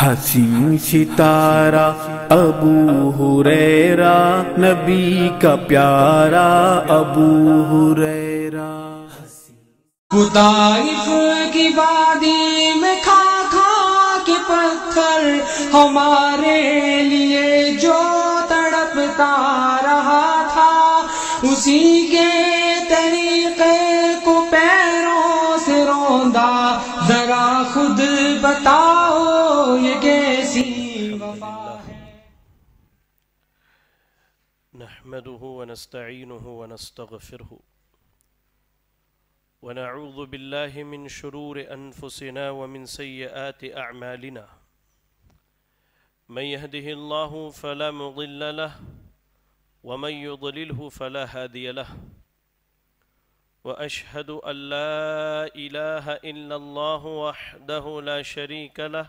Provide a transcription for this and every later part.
हसीन सितारा अबू हुरैरा नबी का प्यारा अबू हुरैरा कुताइफ की वादी में खा खा के पत्थर हमारे लिए जो तड़पता रहा था उसी के तरीके को पैरों से रोंदा जरा खुद बता نحمده ونستعينه ونستغفره ونعوذ بالله من شرور أنفسنا ومن سيئات أعمالنا من يهده الله فلا مضل له ومن يضلله فلا هادي له واشهد ان لا اله الا الله وحده لا شريك له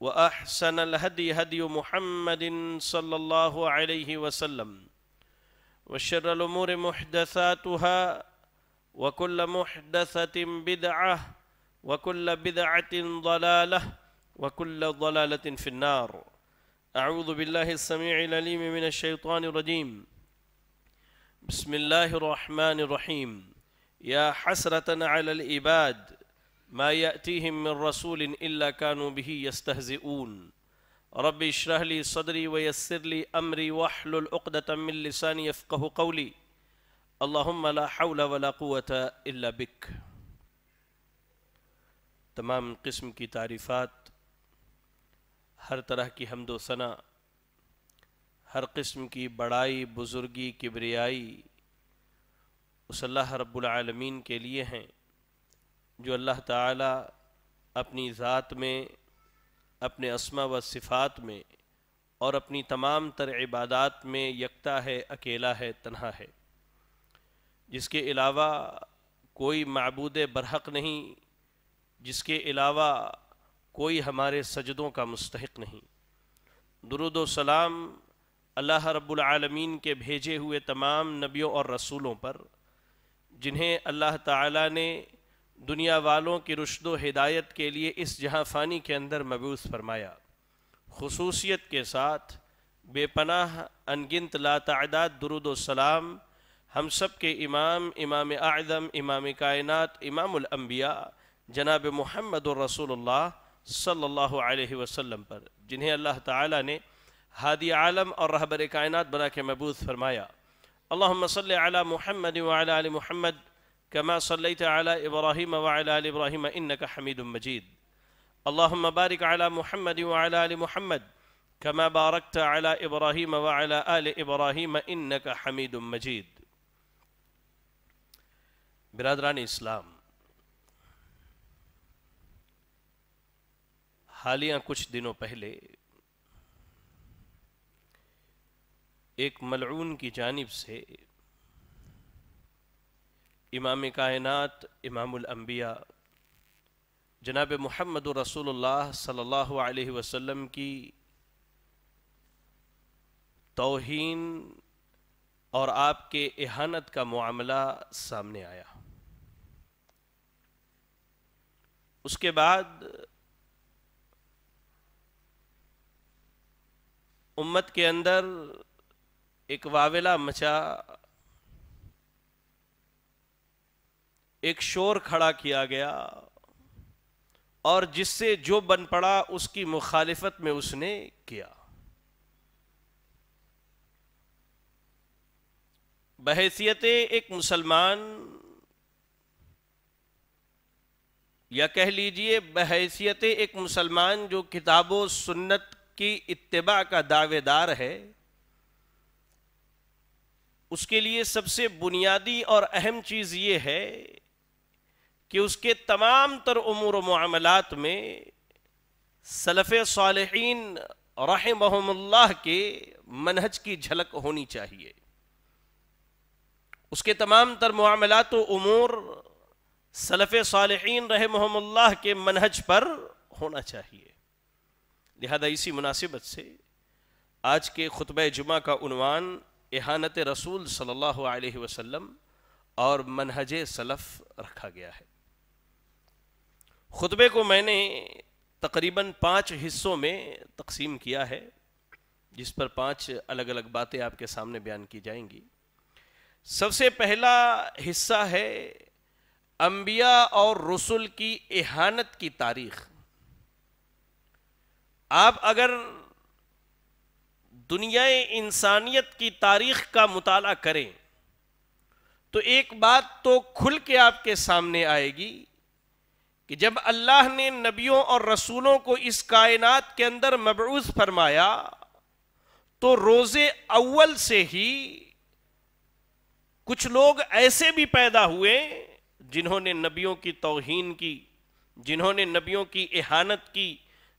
وأحسن الهدي هدي محمد صلى الله عليه وسلم وشر الأمور محدثاتها وكل محدثة بدعة وكل بدعة ضلالة وكل ضلالة في النار أعوذ بالله السميع العليم من الشيطان الرجيم بسم الله الرحمن الرحيم يا حسرة على الإباد ما يأتيهم من رسول إلا كانوا به يستهزئون رب اشرح لي صدري ويسر لي أمري واحلل عقدة من لساني يفقه قولي اللهم لا حول ولا قوة إلا بك تمام قسم کی تعریفات ہر طرح کی حمد و ثنا ہر قسم کی بڑائی بزرگی کبریائی اس اللہ رب العالمین کے لیے ہیں जो अल्लाह ताला अपनी ज़ात में अपने असमा व सिफ़ात में और अपनी तमाम तर इबादत में यकता है अकेला है तनहा है जिसके अलावा कोई मबूद बरहक नहीं जिसके अलावा कोई हमारे सजदों का मुस्तक नहीं दुरुद सलाम अल्लाह रब्लमीन के भेजे हुए तमाम नबियों और रसूलों पर जिन्हें अल्लाह ताला ने दुनिया वालों की रुशद हिदायत के लिए इस जहाँ फ़ानी के अंदर मबूस फरमाया खसूसियत के साथ बेपनाह अनगिनत लातादाद दरुदोसलाम हम सब के इमाम इमाम आदम इमाम कायनत इमामबिया जनाब महमद रसूल सल्ला वसम पर जिन्हें अल्लाह ताला ने हादी आलम और रहबर कायनत बना के मबूज़ फरमाया अल्लाम सल महमद वाल महमद كما صليت على إبراهيم وعلى آل إبراهيم إنك حميد مجيد اللهم بارك على محمد وعلى آل محمد كما باركت على إبراهيم وعلى آل إبراهيم إنك حميد مجيد برادران इस्लाम हालिया कुछ दिनों पहले एक मलून की जानब से इमाम कायनत इमामबिया जनाब महमद रसूल सल्ला वसम की तोहन और आपके एहानत का मामला सामने आया उसके बाद उम्मत के अंदर एक वावेला मचा एक शोर खड़ा किया गया और जिससे जो बन पड़ा उसकी मुखालिफत में उसने किया बहसीत एक मुसलमान या कह लीजिए बहसीत एक मुसलमान जो किताबों सुन्नत की इतबा का दावेदार है उसके लिए सबसे बुनियादी और अहम चीज़ ये है कि उसके तमाम तर उमूर मामलात में सलफ़ सालहीन रहमल्ला के मनहज की झलक होनी चाहिए उसके तमाम तर मामलात उमूर सलफ़ सालहीन रहमल्ला के मनहज पर होना चाहिए लिहाजा इसी मुनासिबत से आज के खुतब जुमा का उनवान एहानत रसूल सल्लल्लाहु अलैहि वसल्लम और मनहज सलफ़ रखा गया है खुतबे को मैंने तकरीबन पांच हिस्सों में तकसीम किया है जिस पर पांच अलग अलग बातें आपके सामने बयान की जाएंगी सबसे पहला हिस्सा है अंबिया और रसुल की एहानत की तारीख आप अगर दुनिया इंसानियत की तारीख का मुताला करें तो एक बात तो खुल के आपके सामने आएगी कि जब अल्लाह ने नबियों और रसूलों को इस कायनात के अंदर मबूज फरमाया तो रोज़े अव्वल से ही कुछ लोग ऐसे भी पैदा हुए जिन्होंने नबियों की तोहन की जिन्होंने नबियों की एहानत की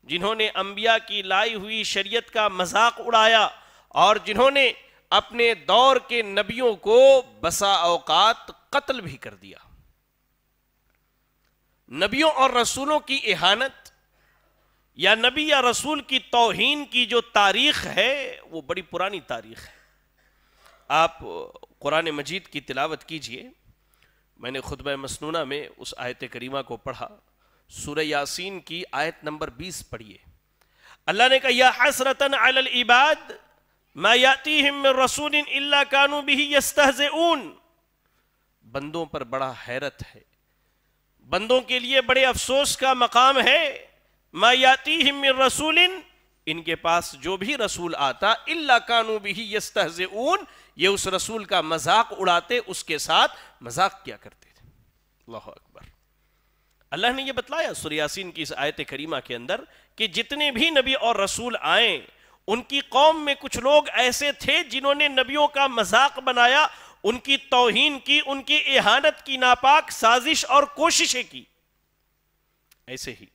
जिन्होंने अंबिया की लाई हुई शरीयत का मजाक उड़ाया और जिन्होंने अपने दौर के नबियों को बसा अवकात कत्ल भी कर दिया नबियों और रसूलों की एहानत या नबी या रसूल की तोहन की जो तारीख है वो बड़ी पुरानी तारीख है आप कुरान मजीद की तिलावत कीजिए मैंने खुतब मसनूना में उस आयत करीमा को पढ़ा सूर यासीन की आयत नंबर बीस पढ़िए अल्लाह ने कहा हसरतन अल इबाद मैं हिम रसूल कानू भी यस्तहज़ बंदों पर बड़ा हैरत है बंदों के लिए बड़े अफसोस का मकाम है मायाती हिमिर रसूल इनके पास जो भी रसूल आता इल्ला कानू भी ये उस रसूल का मजाक उड़ाते उसके साथ मजाक किया करते थे अल्लाह अकबर अल्लाह ने यह बतलाया सुरयासीन की इस आयत करीमा के अंदर कि जितने भी नबी और रसूल आए उनकी कौम में कुछ लोग ऐसे थे जिन्होंने नबियों का मजाक बनाया उनकी तोहिन की उनकी एहानत की नापाक साजिश और कोशिशें की ऐसे ही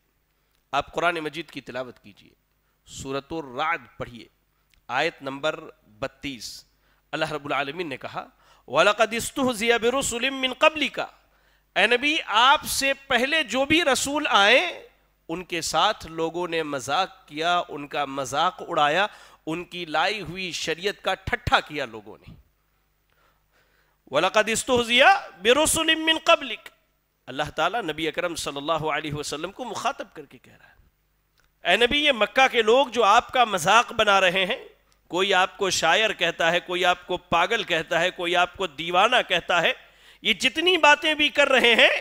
आप कुरान मजीद की तिलावत कीजिए सूरतुर्राद पढ़िए आयत नंबर बत्तीस अल्लाह रबालमीन ने कहा वलकदिस्तुबिरसुलिमिन कबली का नबी आपसे पहले जो भी रसूल आए उनके साथ लोगों ने मजाक किया उनका मजाक उड़ाया उनकी लाई हुई शरीयत का ठट्ठा किया लोगों ने वलकदिस्तुजिया बेरसमिन कबलिक अल्लाह ताला नबी अकरम सल्लल्लाहु अलैहि वसल्लम को मुखातब करके कह रहा है ए नबी ये मक्का के लोग जो आपका मजाक बना रहे हैं कोई आपको शायर कहता है कोई आपको पागल कहता है कोई आपको दीवाना कहता है ये जितनी बातें भी कर रहे हैं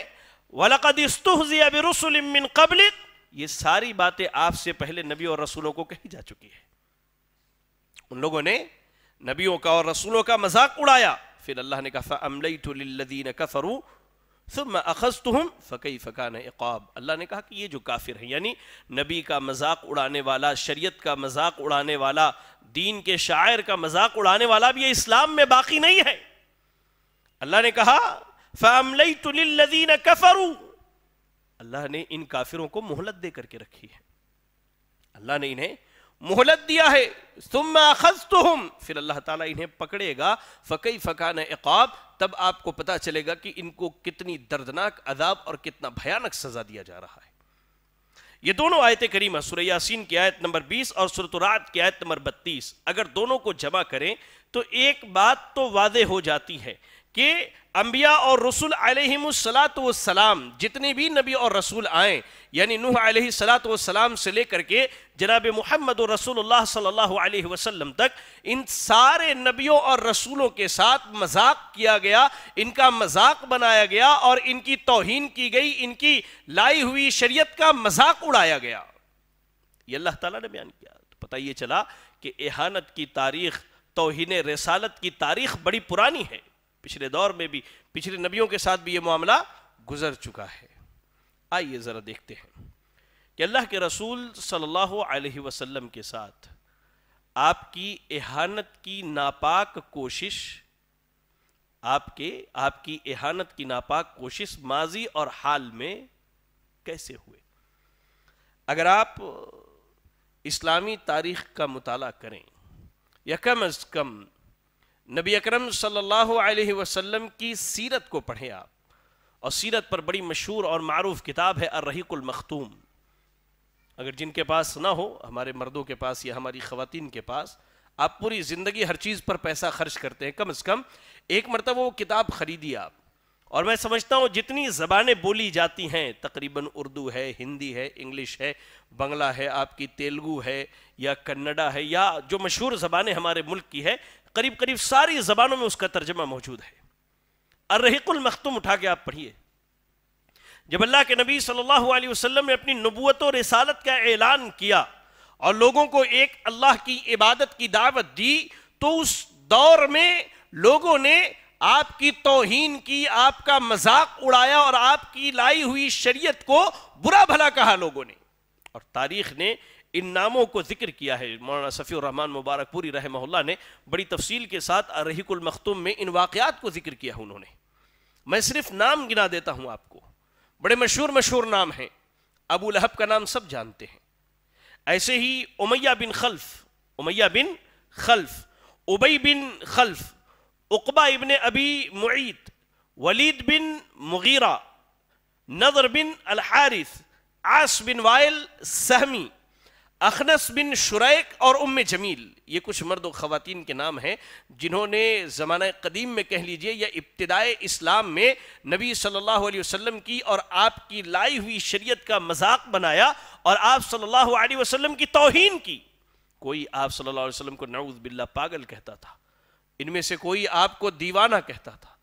वलकदिस्तुजिया बेरसमिन कबलिक ये सारी बातें आपसे पहले नबी और रसूलों को कही जा चुकी है उन लोगों ने नबियों का और रसूलों का मजाक उड़ाया फिर अल्लाह ने कहा अमलदीन कफ़रू सुम अखज फ़कई फ़कान इक़ाब अल्लाह ने कहा कि ये जो काफिर हैं यानी नबी का मजाक उड़ाने वाला शरीयत का मजाक उड़ाने वाला दीन के शायर का मजाक उड़ाने वाला भी ये इस्लाम में बाकी नहीं है अल्लाह ने कहा फमलई तुल्लदीन कफ़रू अल्लाह ने इन काफिरों को मोहलत दे करके रखी है अल्लाह ने इन्हें मोहलत दिया है तुम फिर अल्लाह ताला इन्हें पकड़ेगा फ़कई फ़कान इक़ाब तब आपको पता चलेगा कि इनको कितनी दर्दनाक अदाब और कितना भयानक सज़ा दिया जा रहा है ये दोनों आयत करीमा सुर यासीन की आयत नंबर 20 और सुरतरात की आयत नंबर 32 अगर दोनों को जमा करें तो एक बात तो वादे हो जाती है कि अंबिया और रसूल सलात सलाम जितने भी नबी और रसूल आए यानी नूह सलात सलाम से लेकर के जनाब मोहम्मद रसूलुल्लाह सल्लल्लाहु अलैहि वसल्लम तक इन सारे नबियों और रसूलों के साथ मजाक किया गया इनका मजाक बनाया गया और इनकी तोहन की गई इनकी लाई हुई शरीयत का मजाक उड़ाया गया ये अल्लाह ताला ने बयान किया तो पता ये चला कि एहानत की तारीख तोहन रसालत की तारीख बड़ी पुरानी है पिछले दौर में भी पिछले नबियों के साथ भी ये मामला गुजर चुका है आइए ज़रा देखते हैं कि अल्लाह के रसूल सल्लल्लाहु अलैहि वसल्लम के साथ आपकी एहानत की नापाक कोशिश आपके आपकी एहानत की नापाक कोशिश माजी और हाल में कैसे हुए अगर आप इस्लामी तारीख का मुताला करें या कम अज कम नबी अकरम सल्लल्लाहु अलैहि वसल्लम की सीरत को पढ़ें आप और सीरत पर बड़ी मशहूर और मरूफ किताब है अर्रहीकुल मखतूम अगर जिनके पास ना हो हमारे मर्दों के पास या हमारी खातिन के पास आप पूरी ज़िंदगी हर चीज़ पर पैसा खर्च करते हैं कम अज़ कम एक मरतब वो किताब ख़रीदी आप और मैं समझता हूँ जितनी ज़बानें बोली जाती हैं तकरीबन उर्दू है हिंदी है इंग्लिश है बंगला है आपकी तेलुगू है या कन्नडा है या जो मशहूर ज़बानें हमारे मुल्क की है करीब करीब सारी जबानों में उसका तर्जमा मौजूद है अर्रहिकुल मखतूम उठा के आप पढ़िए जब अल्लाह के नबी सल्लल्लाहु अलैहि वसल्लम ने अपनी नबूत और रसालत का ऐलान किया और लोगों को एक अल्लाह की इबादत की दावत दी तो उस दौर में लोगों ने आपकी तोहीन की आपका मजाक उड़ाया और आपकी लाई हुई शरीयत को बुरा भला कहा लोगों ने और तारीख ने इन नामों को जिक्र किया है मौलाना सफ़ी रहमान मुबारकपुरी रहमल्ला ने बड़ी तफसील के साथ रहीकुल में इन वाक़ात को जिक्र किया उन्होंने मैं सिर्फ नाम गिना देता हूँ आपको बड़े मशहूर मशहूर नाम हैं अबू लहब का नाम सब जानते हैं ऐसे ही Umayya bin Khalaf Umayya bin Khalaf Ubayy bin Khalaf Uqba ibn Abi Muait Walid bin Mughira Nazar bin अलहारिस आस बिन वायल सहमी अखनस बिन शुरैक और उम जमील ये कुछ मर्द ख़वातीन के नाम हैं जिन्होंने ज़माना कदीम में कह लीजिए या इब्तदाए इस्लाम में नबी सल्लल्लाहु अलैहि वसल्लम की और आपकी लाई हुई शरीयत का मजाक बनाया और आप सल्लल्लाहु अलैहि वसल्लम की तोहन की कोई आप सल्लल्लाहु अलैहि वसल्लम को नऊज बिल्ला पागल कहता था इनमें से कोई आपको दीवाना कहता था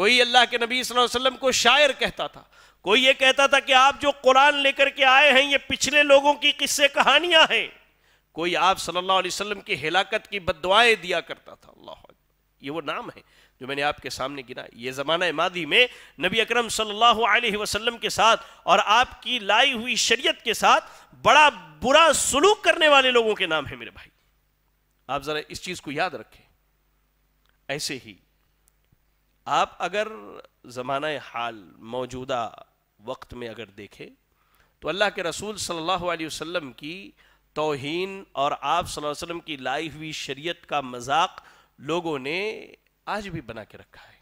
कोई अल्लाह के नबी वसल्लम को शायर कहता था कोई ये कहता था कि आप जो कुरान लेकर के आए हैं ये पिछले लोगों की किस्से कहानियां हैं कोई आप सल्लल्लाहु अलैहि वसल्लम की हिलाकत की बदवाएं दिया करता था अल्लाह ये वो नाम है जो मैंने आपके सामने गिना ये ज़माना मादी में नबी अकरम सल्लल्लाहु अलैहि वसल्लम के साथ और आपकी लाई हुई शरीयत के साथ बड़ा बुरा सलूक करने वाले लोगों के नाम है मेरे भाई आप ज़रा इस चीज़ को याद रखें ऐसे ही आप अगर ज़माना हाल मौजूदा वक्त में अगर देखे तो अल्लाह के रसूल सल्लल्लाहु अलैहि वसल्लम की तोहन और आप सल्लल्लाहु अलैहि वसल्लम की लाई हुई शरीयत का मजाक लोगों ने आज भी बना के रखा है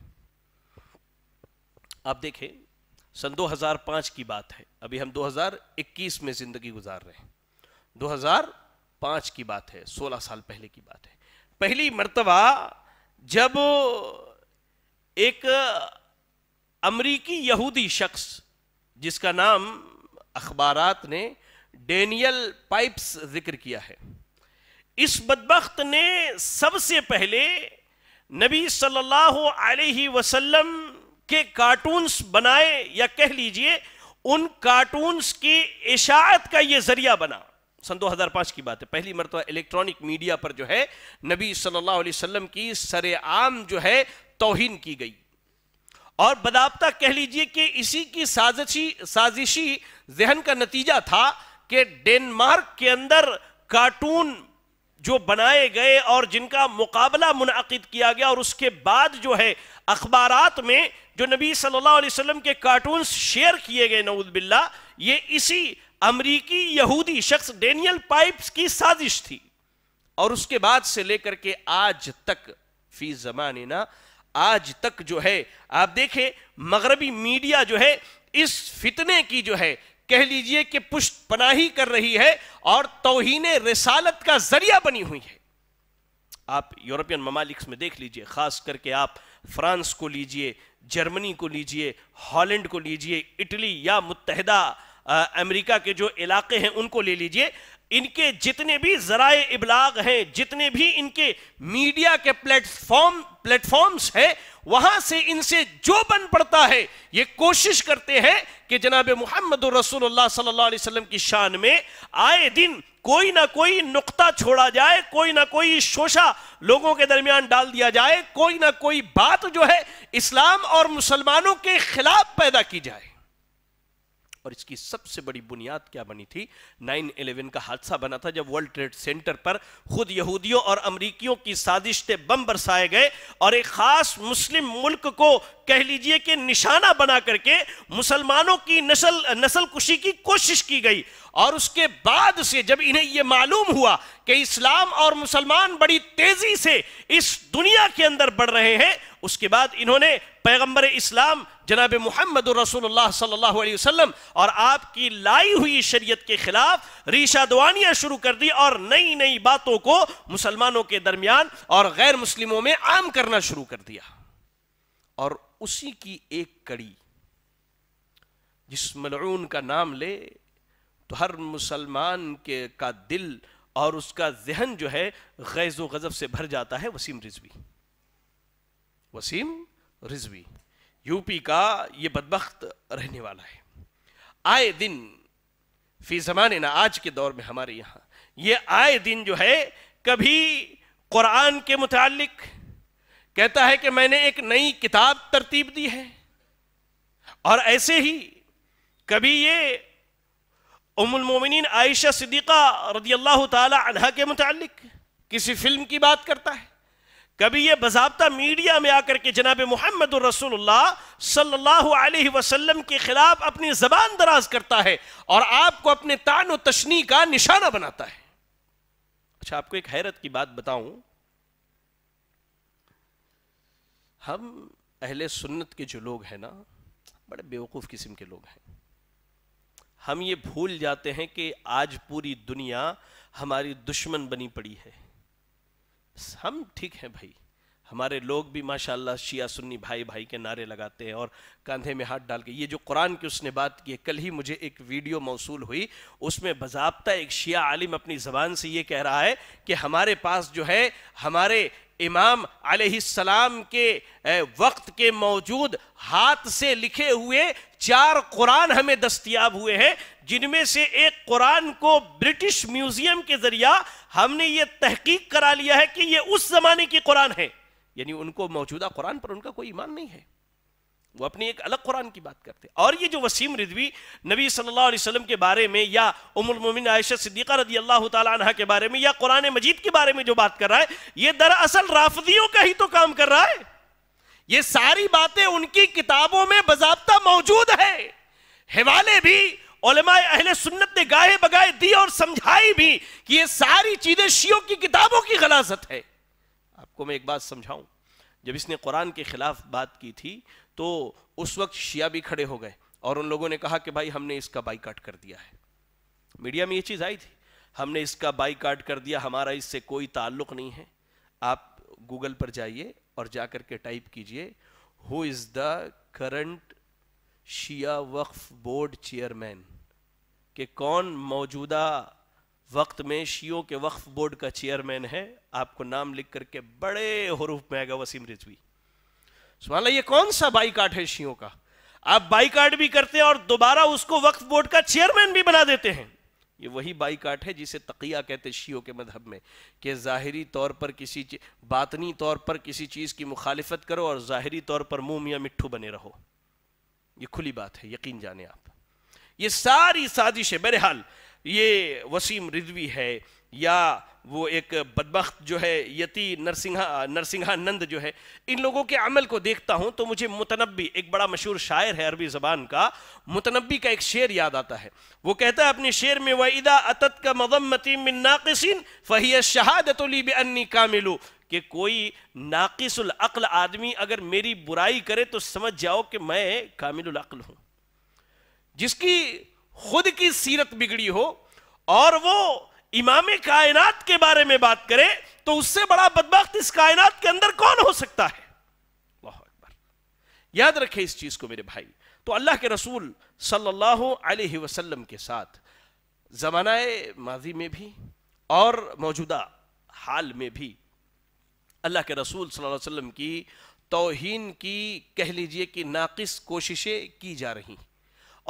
आप देखें सन 2005 की बात है अभी हम 2021 में ज़िंदगी गुजार रहे हैं 2005 की बात है 16 साल पहले की बात है पहली मरतबा जब एक अमरीकी यहूदी शख्स जिसका नाम अखबारात ने डेनियल पाइप्स जिक्र किया है इस बदबخت ने सबसे पहले नबी सल्लल्लाहु अलैहि वसल्लम के कार्टून्स बनाए या कह लीजिए उन कार्टून्स की इशात का यह जरिया बना सन 2005 की बात है पहली मरतबा इलेक्ट्रॉनिक मीडिया पर जो है नबी सल्लल्लाहु अलैहि वसल्लम की सरेआम जो है तोहिन की गई और बदाबता कह लीजिए कि इसी की साजिशी साजिशी जहन का नतीजा था कि डेनमार्क के अंदर कार्टून जो बनाए गए और जिनका मुकाबला मुनद किया गया और उसके बाद जो है अखबार में जो नबी सल्लल्लाहु अलैहि वसल्लम के कार्टून शेयर किए गए नऊद बिल्ला ये इसी अमरीकी यहूदी शख्स डेनियल पाइप्स की साजिश थी और उसके बाद से लेकर के आज तक फी जमाना आज तक जो है आप देखें मगरबी मीडिया जो है इस फितने की जो है कह लीजिए कि पुष्ट पनाही कर रही है और तोहन रसालत का जरिया बनी हुई है आप यूरोपियन ममालिक्स में देख लीजिए खास करके आप फ्रांस को लीजिए जर्मनी को लीजिए हॉलैंड को लीजिए इटली या मुतहदा अमेरिका के जो इलाके हैं उनको ले लीजिए इनके जितने भी जराए इबलाग हैं जितने भी इनके मीडिया के प्लेटफॉर्म प्लेटफॉर्म्स हैं वहां से इनसे जो बन पड़ता है ये कोशिश करते हैं कि जनाब मोहम्मद रसूलुल्लाह सल्लल्लाहु अलैहि वसल्लम की शान में आए दिन कोई ना कोई नुक्ता छोड़ा जाए कोई ना कोई शोशा लोगों के दरमियान डाल दिया जाए कोई ना कोई बात जो है इस्लाम और मुसलमानों के खिलाफ पैदा की जाए और इसकी सबसे बड़ी बुनियाद क्या बनी थी 9/11 का हादसा बना था जब वर्ल्ड ट्रेड सेंटर पर खुद यहूदियों और अमरीकियों की साजिश से बम बरसाए गए और एक खास मुस्लिम मुल्क को कह लीजिए कि निशाना बना करके मुसलमानों की नस्ल नस्ल कुशी की कोशिश की गई और उसके बाद से जब इन्हें यह मालूम हुआ कि इस्लाम और मुसलमान बड़ी तेजी से इस दुनिया के अंदर बढ़ रहे हैं उसके बाद इन्होंने पैगंबर इस्लाम जनाब मोहम्मद सल्लल्लाहु अलैहि वसल्लम और आपकी लाई हुई शरीयत के खिलाफ रीशादवानियां शुरू कर दी और नई नई बातों को मुसलमानों के दरमियान और गैर मुस्लिमों में आम करना शुरू कर दिया और उसी की एक कड़ी जिस मलून का नाम ले तो हर मुसलमान के का दिल और उसका जहन जो है गैजो गज़ब से भर जाता है वसीम रिजवी वसीम रिजवी यूपी का ये बदबخت रहने वाला है आए दिन फी जमाने ना आज के दौर में हमारे यहाँ ये आए दिन जो है कभी कुरान के मुतालिक कहता है कि मैंने एक नई किताब तरतीब दी है और ऐसे ही कभी ये मोमिनीन आयशा सिद्दीक़ा रदी अल्लाह तला के मुतालिक किसी फिल्म की बात करता है कभी ये बजाबता मीडिया में आकर के जनाब मोहम्मद सल्लल्लाहु अलैहि वसल्लम के खिलाफ अपनी जबान दराज करता है और आपको अपने तान तशनी का निशाना बनाता है अच्छा आपको एक हैरत की बात बताऊं हम अहले सुन्नत के जो लोग हैं ना बड़े बेवकूफ़ किस्म के लोग हैं हम ये भूल जाते हैं कि आज पूरी दुनिया हमारी दुश्मन बनी पड़ी है हम ठीक हैं भाई हमारे लोग भी माशाल्लाह शिया सुन्नी भाई भाई के नारे लगाते हैं और कंधे में हाथ डाल के ये जो कुरान की उसने बात की है कल ही मुझे एक वीडियो मौसू हुई उसमें बजाबता एक शिया आलिम अपनी ज़बान से ये कह रहा है कि हमारे पास जो है हमारे इमाम सलाम के वक्त के मौजूद हाथ से लिखे हुए चार कुरान हमें दस्तियाब हुए हैं जिनमें से एक कुरान को ब्रिटिश म्यूजियम के जरिया हमने ये तहकीक करा लिया है कि ये उस जमाने की कुरान है यानी उनको मौजूदा कुरान पर उनका कोई ईमान नहीं है वो अपनी एक अलग कुरान की बात करते और ये जो वसीम रिदवी नबी सल्लल्लाहु अलैहि वसल्लम के बारे में या उमुल मोमिन आयशा सिद्दीका रदी अल्लाह तह के बारे में या कुरान मजीद के बारे में जो बात कर रहा है ये दरअसल राफदियों का ही तो काम कर रहा है ये सारी बातें उनकी किताबों में बजाबता मौजूद है हवाले भी अहले सुन्नत ने गाहे बगाए दी और समझाई भी कि ये सारी चीजें शियों की किताबों की गलाजत है आपको मैं एक बात समझाऊं जब इसने कुरान के ख़िलाफ़ बात की थी तो उस वक्त शिया भी खड़े हो गए और उन लोगों ने कहा कि भाई हमने इसका बाईकाट कर दिया है मीडिया में ये चीज़ आई थी हमने इसका बाईकाट कर दिया हमारा इससे कोई ताल्लुक नहीं है आप गूगल पर जाइए और जाकर के टाइप कीजिए who is the current Shia Waqf board chairman के कौन मौजूदा वक्त में शियों के वक्फ बोर्ड का चेयरमैन है आपको नाम लिख करके बड़े हरूफ में आएगा वसीम रिजवी सवाल ये कौन सा बाईकाट है शियों का आप बाईकाट भी करते हैं और दोबारा उसको वक्त बोर्ड का चेयरमैन भी बना देते हैं ये वही बाईकाट है जिसे तकिया कहते शियों के मधहब में कि ज़ाहरी तौर पर किसी बातनी तौर पर किसी चीज़ की मुखालिफत करो और ज़ाहरी तौर पर मुंह मियाँ मिट्ठू बने रहो ये खुली बात है यकीन जाने आप ये सारी साजिश है बहरहाल ये वसीम रिजवी है या वो एक बदबخت जो है यति नरसिंहा नरसिंहानंद जो है इन लोगों के अमल को देखता हूं तो मुझे मुतनबी एक बड़ा मशहूर शायर है अरबी ज़बान का मुतनबी का एक शेर याद आता है वो कहता है अपने शेर में वईदा अतत का मदम्मती मिन नाकिसिन फ़हिय शहादतली बन्नी कामिलू कि कोई नाकिसुल अक्ल आदमी अगर मेरी बुराई करे तो समझ जाओ कि मैं कामिल अक्ल हूं जिसकी खुद की सीरत बिगड़ी हो और वो इमाम कायनात के बारे में बात करें तो उससे बड़ा बदबख्त इस कायनात के अंदर कौन हो सकता है याद रखें इस चीज को मेरे भाई तो अल्लाह के रसूल सल्लल्लाहु अलैहि वसल्लम के साथ जमाना माजी में भी और मौजूदा हाल में भी अल्लाह के रसूल सल्लल्लाहु अलैहि वसल्लम की तोहन की कह लीजिए कि नाकिस कोशिशें की जा रही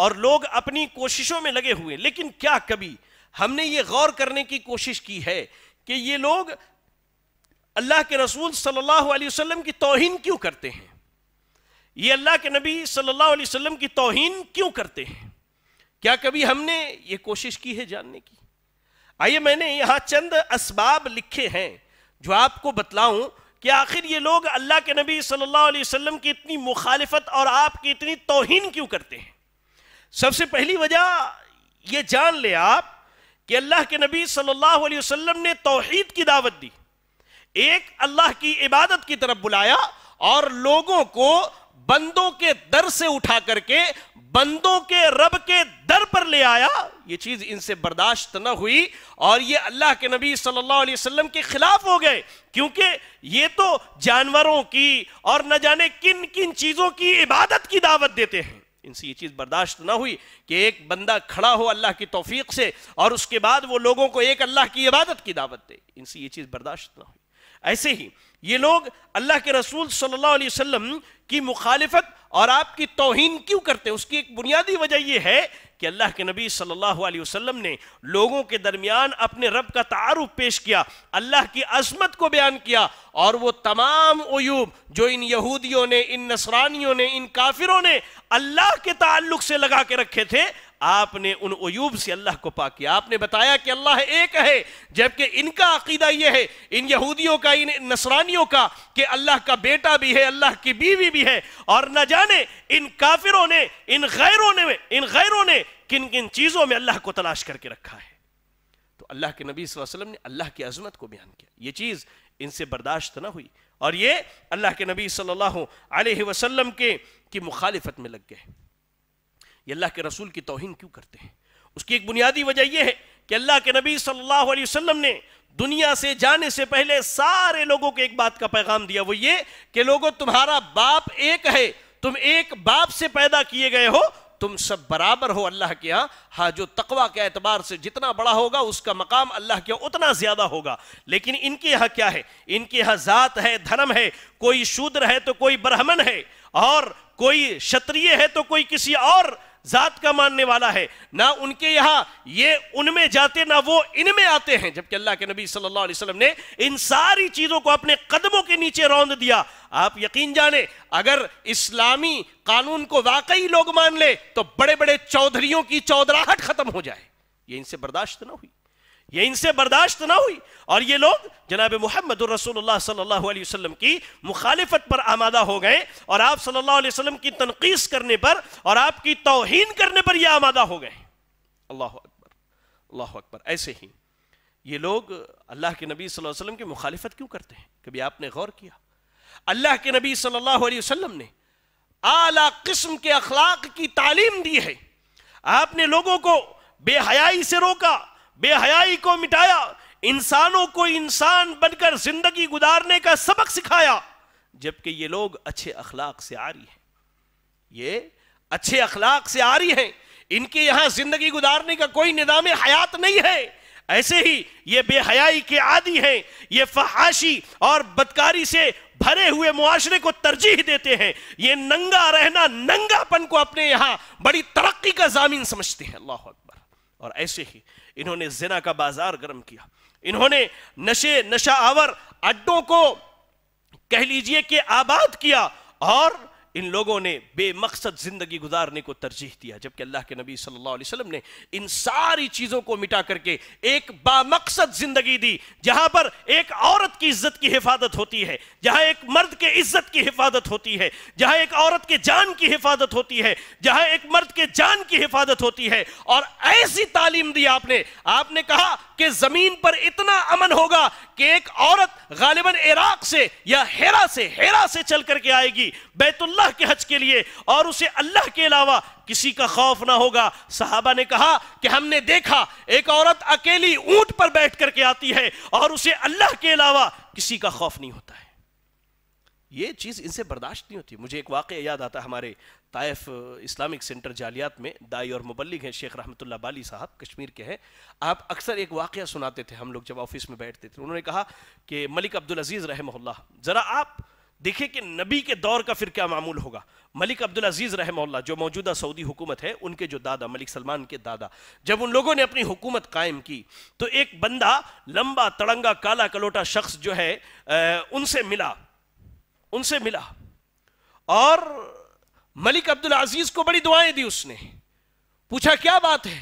और लोग अपनी कोशिशों में लगे हुए लेकिन क्या कभी हमने ये गौर करने की कोशिश की है कि ये लोग अल्लाह के रसूल सल्लल्लाहु अलैहि वसल्लम की तोहिन क्यों करते हैं ये अल्लाह के नबी सल्लल्लाहु अलैहि वसल्लम की तोहिन क्यों करते हैं क्या कभी हमने ये कोशिश की है जानने की आइए मैंने यहाँ चंद इसबाब लिखे हैं जो आपको बतलाऊं कि आखिर ये लोग अल्लाह के नबी सल्लल्लाहु अलैहि वसल्लम की इतनी मुखालफत और आपकी इतनी तोहिन क्यों करते हैं सबसे पहली वजह ये जान ले आप कि अल्लाह के नबी सल्लल्लाहु अलैहि वसल्लम ने तोहीद की दावत दी एक अल्लाह की इबादत की तरफ बुलाया और लोगों को बंदों के दर से उठा करके बंदों के रब के दर पर ले आया ये चीज इनसे बर्दाश्त न हुई और ये अल्लाह के नबी सल्लल्लाहु अलैहि वसल्लम के खिलाफ हो गए क्योंकि ये तो जानवरों की और न जाने किन किन चीजों की इबादत की दावत देते हैं इनसे ये चीज़ बर्दाश्त ना हुई कि एक बंदा खड़ा हो अल्लाह की तोफीक से और उसके बाद वो लोगों को एक अल्लाह की इबादत की दावत दे इनसे ये चीज़ बर्दाश्त ना हुई ऐसे ही ये लोग अल्लाह के रसूल सल्लल्लाहु अलैहि वसल्लम की मुखालफत और आपकी तोहीन क्यों करते हैं उसकी एक बुनियादी वजह यह है कि अल्लाह के नबी सल्लल्लाहु अलैहि वसल्लम ने लोगों के दरमियान अपने रब का तारुफ पेश किया अल्लाह की अजमत को बयान किया और वो तमाम अयूब जो इन यहूदियों ने इन नसरानियों ने इन काफिरों ने अल्लाह के ताल्लुक से लगा के रखे थे आपने उन अयूब से अल्लाह को पा किया आपने बताया कि अल्लाह एक है जबकि इनका अकीदा यह है इन यहूदियों का इन नसरानियों का कि अल्लाह का बेटा भी है अल्लाह की बीवी भी है और न जाने इन काफिरों ने इन गैरों ने इन गैरों ने किन किन चीज़ों में अल्लाह को तलाश करके रखा है तो अल्लाह के नबी वसलम ने अल्लाह की अजमत को बयान किया ये चीज़ इनसे बर्दाश्त ना हुई और ये अल्लाह के नबी सल्लल्लाहु अलैहि वसल्लम के की मुखालिफत में लग गए ये अल्लाह के रसूल की तोहिन क्यों करते हैं उसकी एक बुनियादी वजह यह है कि अल्लाह के नबी सल्लल्लाहु अलैहि वसल्लम ने दुनिया से जाने से पहले सारे लोगों को एक बात का पैगाम दिया वो ये कि लोगों तुम्हारा बाप एक है तुम एक बाप से पैदा किए गए हो तुम सब बराबर हो अल्लाह के यहाँ हाँ जो तकवा के एतबार से जितना बड़ा होगा उसका मकाम अल्लाह के उतना ज़्यादा होगा लेकिन इनके यहाँ क्या है इनके यहाँ ज़ात है धर्म है कोई शूद्र है तो कोई ब्राह्मण है और कोई क्षत्रिय है तो कोई किसी और जात का मानने वाला है ना उनके यहां ये उनमें जाते ना वो इनमें आते हैं जबकि अल्लाह के नबी सल्लल्लाहु अलैहि वसल्लम ने इन सारी चीजों को अपने कदमों के नीचे रौंद दिया आप यकीन जाने अगर इस्लामी कानून को वाकई लोग मान ले तो बड़े बड़े चौधरीयों की चौधराहट खत्म हो जाए ये इनसे बर्दाश्त ना हुई ये इनसे बर्दाश्त ना हुई और ये लोग जनाब मोहम्मद रसोल्ला वसल्लम की मुखालिफत पर आमादा हो गए और आप सल्लल्लाहु अलैहि वसल्लम की तनकीस करने पर और आपकी तोहन करने पर यह आमादा हो गए अल्लाह अकबर अल्लाह अकबर ऐसे ही ये लोग अल्लाह के नबी वसल्लम की मुखालिफत क्यों करते हैं कभी आपने गौर किया अल्लाह के नबी सल्लल्लाहु अलैहि वसल्लम ने आला किस्म के अखलाक की तालीम दी है आपने लोगों को बेहयाई से रोका बेहयाई को मिटाया इंसानों को इंसान बनकर जिंदगी गुजारने का सबक सिखाया जबकि ये लोग अच्छे अखलाक से आ रही हैं ये अच्छे अखलाक से आ रही हैं इनके यहां जिंदगी गुजारने का कोई निदाम हयात नहीं है ऐसे ही ये बेहयाई के आदि हैं ये फहाशी और बदकारी से भरे हुए मुआशरे को तरजीह देते हैं ये नंगा रहना नंगापन को अपने यहां बड़ी तरक्की का जामीन समझते हैं अल्लाह अकबर और ऐसे ही इन्होंने जिना का बाजार गर्म किया इन्होंने नशे नशा आवर अड्डों को कह लीजिए कि आबाद किया और इन लोगों ने बेमकसद जिंदगी गुजारने को तरजीह दिया जबकि अल्लाह के नबी सल्लल्लाहु अलैहि वसल्लम ने इन सारी चीज़ों को मिटा करके एक बामकसद जिंदगी दी जहां पर एक औरत की इज्जत की हिफाजत होती है जहां एक मर्द के इज्जत की हिफाजत होती है जहां एक औरत के जान की हिफाजत होती है जहां एक मर्द के जान की हिफाजत होती है और ऐसी तालीम दी आपने आपने कहा कि जमीन पर इतना अमन होगा कि एक औरत गालिबन इराक से या हेरा से हेरा से चल करके आएगी बैतुल्लाह के हज के लिए और उसे अल्लाह के अलावा किसी का खौफ ना होगा साहबा ने कहा कि हमने देखा एक औरत अकेली ऊंट पर बैठ करके आती है और उसे अल्लाह के अलावा किसी का खौफ नहीं होता है ये चीज़ इनसे बर्दाश्त नहीं होती मुझे एक वाक्य याद आता हमारे ताइफ इस्लामिक सेंटर जालियात में दाई और मुबलिक हैं शेख रहमतुल्ला बाली साहब कश्मीर के हैं आप अक्सर एक वाक़ सुनाते थे हम लोग जब ऑफिस में बैठते थे उन्होंने कहा कि मलिक अब्दुल अजीज़ रहमल्ला ज़रा आप देखिए कि नबी के दौर का फिर क्या मामूल होगा मलिक अब्दुल अजीज़ रहमल्ला जो मौजूदा सऊदी हुकूमत है उनके जो दादा मलिक सलमान के दादा जब उन लोगों ने अपनी हुकूमत कायम की तो एक बंदा लंबा तड़ंगा काला कलोटा शख्स जो है उनसे मिला उनसे मिला और मलिक अब्दुल अजीज को बड़ी दुआएं दी उसने पूछा क्या बात है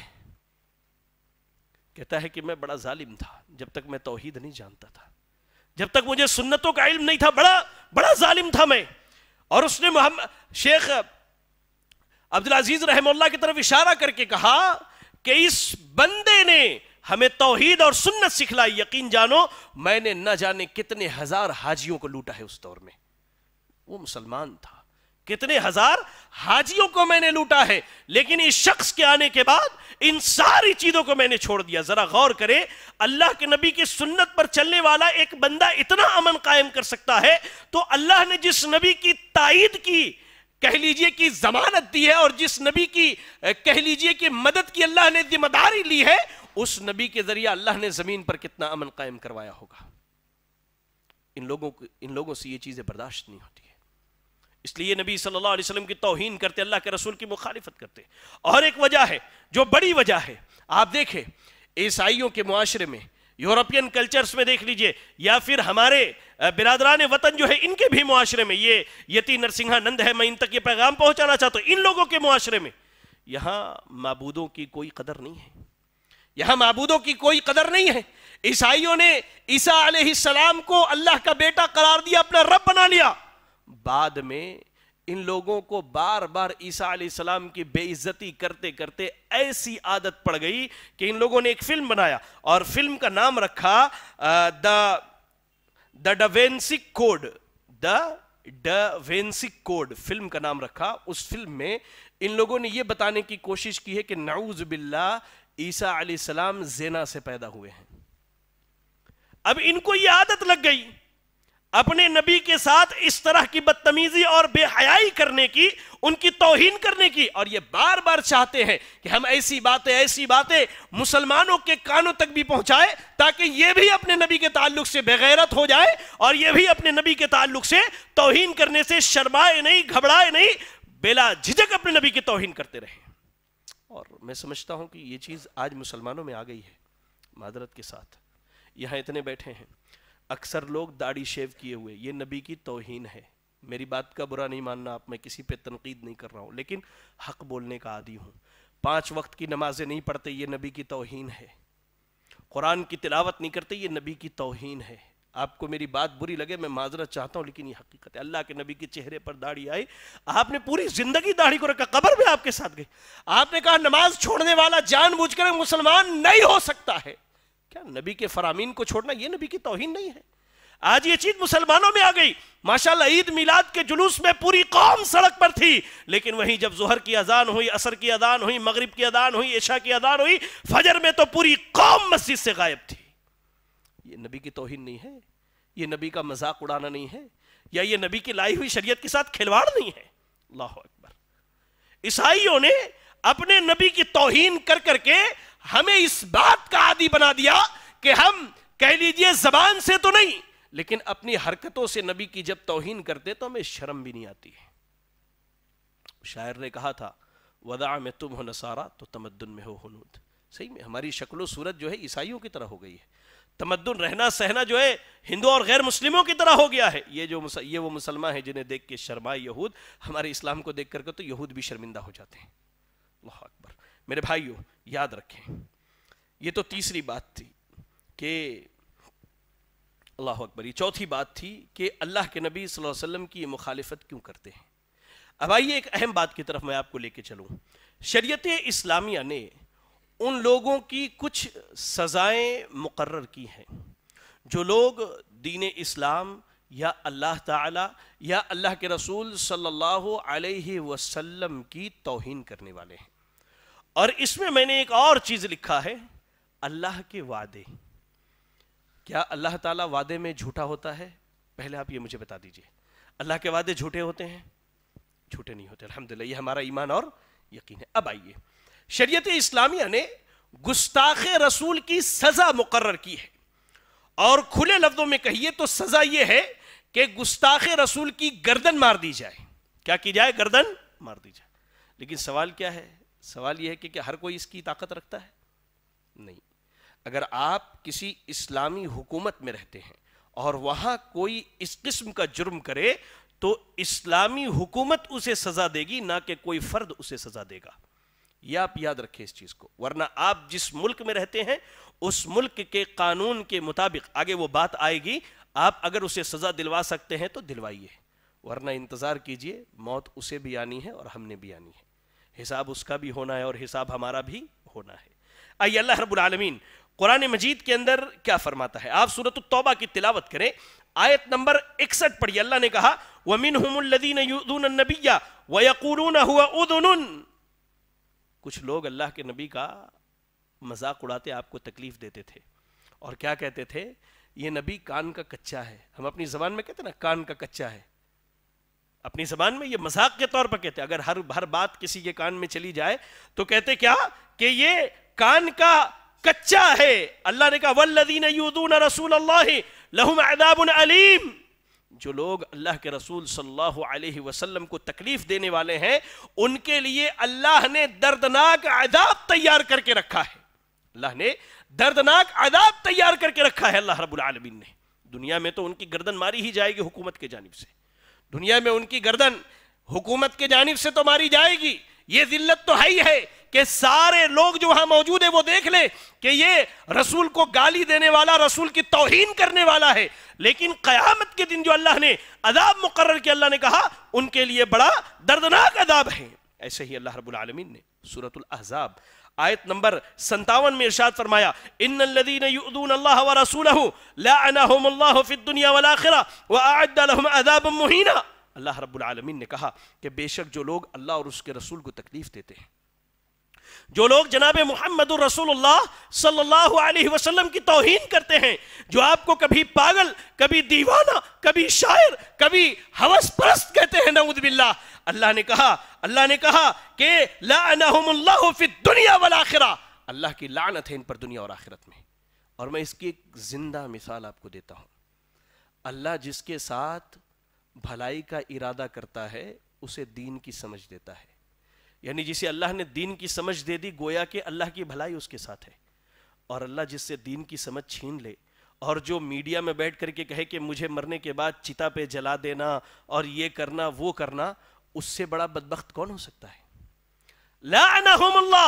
कहता है कि मैं बड़ा जालिम था जब तक मैं तोहीद नहीं जानता था जब तक मुझे सुन्नतों का इल्म नहीं था बड़ा बड़ा जालिम था मैं और उसने शेख अब्दुल अजीज रहमल्ला की तरफ इशारा करके कहा कि इस बंदे ने हमें तोहहीद और सुन्नत सिखलाई यकीन जानो मैंने न जाने कितने हजार हाजियों को लूटा है उस दौर में वो मुसलमान था कितने हजार हाजियों को मैंने लूटा है लेकिन इस शख्स के आने के बाद इन सारी चीजों को मैंने छोड़ दिया जरा गौर करें अल्लाह के नबी की सुन्नत पर चलने वाला एक बंदा इतना अमन कायम कर सकता है तो अल्लाह ने जिस नबी की ताइद की कह लीजिए कि जमानत दी है और जिस नबी की कह लीजिए कि मदद की अल्लाह ने जिम्मेदारी ली है उस नबी के जरिए अल्लाह ने जमीन पर कितना अमन कायम करवाया होगा इन लोगों को इन लोगों से ये चीजें बर्दाश्त नहीं होती इसलिए नबी सल्लल्लाहु अलैहि वसल्लम की तोहन करते अल्लाह के रसूल की मुखालिफत करते और एक वजह है जो बड़ी वजह है आप देखें ईसाइयों के माशरे में यूरोपियन कल्चर्स में देख लीजिए या फिर हमारे बिरादरान वतन जो है इनके भी माशरे में ये यति नरसिंहा नंद है मैं इन तक ये पैगाम पहुंचाना चाहता हूँ इन लोगों के माशरे में यहाँ मबूदों की कोई कदर नहीं है यहाँ मबूदों की कोई कदर नहीं है ईसाइयों ने ईसा आसमाम को अल्लाह का बेटा करार दिया अपना रब बना लिया बाद में इन लोगों को बार बार ईसा सलाम की बेइज्जती करते करते ऐसी आदत पड़ गई कि इन लोगों ने एक फिल्म बनाया और फिल्म का नाम रखा the the Da Vinci code the Da Vinci code film का नाम रखा उस फिल्म में इन लोगों ने यह बताने की कोशिश की है कि नाउज बिल्ला ईसा अली सलाम जेना से पैदा हुए हैं अब इनको यह आदत लग गई अपने नबी के साथ इस तरह की बदतमीजी और बेहयाई करने की उनकी तोहिन करने की और ये बार बार चाहते हैं कि हम ऐसी बातें ऐसी बातें मुसलमानों के कानों तक भी पहुंचाए ताकि ये भी अपने नबी के ताल्लुक से बेगैरत हो जाए और ये भी अपने नबी के ताल्लुक से तोहिन करने से शर्माए नहीं घबराए नहीं बेला झिझक अपने नबी की तोहिन करते रहे और मैं समझता हूं कि ये चीज़ आज मुसलमानों में आ गई है मादरत के साथ यहाँ इतने बैठे हैं अक्सर लोग दाढ़ी शेव किए हुए ये नबी की तोहन है मेरी बात का बुरा नहीं मानना आप मैं किसी पे तनकीद नहीं कर रहा हूँ लेकिन हक बोलने का आदि हूँ पाँच वक्त की नमाजें नहीं पढ़ते ये नबी की तोहन है कुरान की तिलावत नहीं करते ये नबी की तोहन है आपको मेरी बात बुरी लगे मैं माजरत चाहता हूँ लेकिन ये हकीकत है अल्लाह के नबी के चेहरे पर दाढ़ी आई आपने पूरी जिंदगी दाढ़ी को रखा कबर में आपके साथ गई आपने कहा नमाज छोड़ने वाला जानबूझकर मुसलमान नहीं हो सकता है क्या नबी के फरामीन को छोड़ना ये नबी की तोहिन नहीं है आज ये चीज मुसलमानों में आ गई माशाल्लाह ईद मिलाद के जुलूस में पूरी कौम सड़क पर थी लेकिन वहीं जब जोहर की अजान हुई असर की अजान हुई मगरिब की अजान हुई ईशा की अजान हुई फजर में तो पूरी कौम मस्जिद से गायब थी ये नबी की तोहिन नहीं है ये नबी का मजाक उड़ाना नहीं है या ये नबी की लाई हुई शरीयत के साथ खिलवाड़ नहीं है अल्लाह अकबर ईसाइयों ने अपने नबी की तोहिन कर करके हमें इस बात का आदि बना दिया कि हम कह लीजिए जबान से तो नहीं लेकिन अपनी हरकतों से नबी की जब तोहिन करते तो हमें शर्म भी नहीं आती है शायर ने कहा था वदा में तुम हो नसारा तो तमद्दन में हो हनूद सही में हमारी शक्लो सूरत जो है ईसाइयों की तरह हो गई है तमद्दन रहना सहना जो है हिंदू और गैर मुस्लिमों की तरह हो गया है ये जो ये वो मुसलमान है जिन्हें देख के शर्माए यहूद हमारे इस्लाम को देख करके तो यहूद भी शर्मिंदा हो जाते हैं बहुत मेरे भाइयों याद रखें ये तो तीसरी बात थी कि अल्लाह अकबर ये चौथी बात थी कि अल्लाह के नबी सल्लल्लाहु अलैहि वसल्लम की ये मुखालफत क्यों करते हैं अब आइए एक अहम बात की तरफ मैं आपको लेके चलूँ शरीयत इस्लामिया ने उन लोगों की कुछ सज़ाएँ मुकर की हैं जो लोग दीन इस्लाम या अल्लाह ताला या अल्लाह के रसूल सल्लल्लाहु अलैहि वसल्लम की तोहन करने वाले हैं और इसमें मैंने एक और चीज लिखा है अल्लाह के वादे क्या अल्लाह ताला वादे में झूठा होता है पहले आप ये मुझे बता दीजिए अल्लाह के वादे झूठे होते हैं झूठे नहीं होते अलहमदिल्ला ये हमारा ईमान और यकीन है अब आइए शरीयत इस्लामिया ने गुस्ताखे रसूल की सजा मुकर्र की है और खुले लफ्जों में कहिए तो सजा यह है कि गुस्ताखे रसूल की गर्दन मार दी जाए क्या की जाए गर्दन मार दी जाए लेकिन सवाल क्या है सवाल यह है कि क्या हर कोई इसकी ताकत रखता है नहीं अगर आप किसी इस्लामी हुकूमत में रहते हैं और वहां कोई इस किस्म का जुर्म करे तो इस्लामी हुकूमत उसे सजा देगी ना कि कोई फर्द उसे सजा देगा यह आप याद रखें इस चीज को वरना आप जिस मुल्क में रहते हैं उस मुल्क के कानून के मुताबिक आगे वो बात आएगी आप अगर उसे सजा दिलवा सकते हैं तो दिलवाइए वरना इंतजार कीजिए मौत उसे भी आनी है और हमने भी आनी है हिसाब उसका भी होना है और हिसाब हमारा भी होना है आइए अल्लाह रबालमीन कुरान मजीद के अंदर क्या फरमाता है आप सूरत तौबा की तिलावत करें आयत नंबर इकसठ पढ़िए अल्लाह ने कहा वमिन नबीया कुछ लोग अल्लाह के नबी का मजाक उड़ाते आपको तकलीफ देते थे और क्या कहते थे ये नबी कान का कच्चा है हम अपनी जबान में कहते ना कान का कच्चा है अपनी जबान में ये मजाक के तौर पर कहते अगर हर हर बात किसी के कान में चली जाए तो कहते क्या कि ये कान का कच्चा है अल्लाह ने कहा वल्लदीन यूदून रसूल अल्लाह लहुम अदाबुन अलीम जो लोग अल्लाह के रसूल सल्लल्लाहु अलैहि वसल्लम को तकलीफ देने वाले हैं उनके लिए अल्लाह ने दर्दनाक आदाब तैयार करके रखा है अल्लाह ने दर्दनाक आदाब तैयार करके रखा है अल्लाह रबुल आलमीन ने दुनिया में तो उनकी गर्दन मारी ही जाएगी हुकूमत के जानब से दुनिया में उनकी गर्दन हुकूमत के जानब से तो मारी जाएगी ये जिल्लत तो है ही है कि सारे लोग जो वहां मौजूद है वो देख ले कि ये रसूल को गाली देने वाला रसूल की तोहिन करने वाला है लेकिन कयामत के दिन जो अल्लाह ने अदाब मुकर्र के अल्लाह ने कहा उनके लिए बड़ा दर्दनाक अदाब है ऐसे ही अल्लाह आलमीन ने सूरतुल अहजाब आयत नंबर संतावन में इरशाद फरमाया इन लदीन यूदून अल्लाह व रसूलहु लाअनहुम अल्लाह फिद दुनिया वल आखिरह व अअद अल्लाह रब्बुल आलमीन ने कहा कि बेशक जो लोग अल्लाह और उसके रसूल को तकलीफ देते हैं जो लोग जनाब मोहम्मद रसूलुल्लाह सल्लल्लाहु अलैहि वसल्लम की तोहीन करते हैं जो आपको कभी पागल कभी दीवाना कभी शायर कभी हवस परस्त कहते हैं नऊदबिल्ला अल्लाह ने कहा अल्लाह ने कहा कि लाफित दुनिया वाला आखिरा अल्लाह की लानत है इन पर दुनिया और आखिरत में और मैं इसकी एक जिंदा मिसाल आपको देता हूं अल्लाह जिसके साथ भलाई का इरादा करता है उसे दीन की समझ देता है यानी जिसे अल्लाह ने दीन की समझ दे दी गोया के अल्लाह की भलाई उसके साथ है और अल्लाह जिससे दीन की समझ छीन ले और जो मीडिया में बैठ करके कहे कि मुझे मरने के बाद चिता पे जला देना और ये करना वो करना उससे बड़ा बदबخت कौन हो सकता है लाला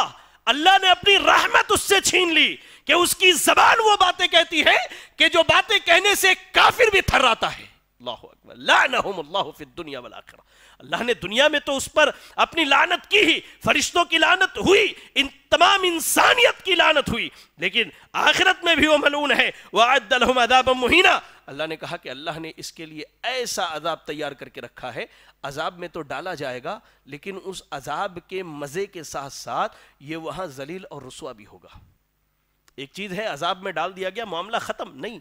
अल्लाह ने अपनी रहमत उससे छीन ली कि उसकी जबान वो बातें कहती है कि जो बातें कहने से काफिर भी थर्राता है अल्लाह अकबर लानहुम अल्लाह अल्लाह दुनिया वल आखिरा ने दुनिया में तो उस पर अपनी लानत की ही फरिश्तों की लानत हुई इन तमाम इंसानियत की लानत हुई लेकिन आखिरत में भी वो मलून है वह अदलहम अदाब मुहिना अल्लाह ने कहा कि अल्लाह ने इसके लिए ऐसा अजाब तैयार करके रखा है अजाब में तो डाला जाएगा लेकिन उस अजाब के मज़े के साथ साथ ये वहां जलील और रसुआ भी होगा एक चीज़ है अजाब में डाल दिया गया मामला ख़त्म नहीं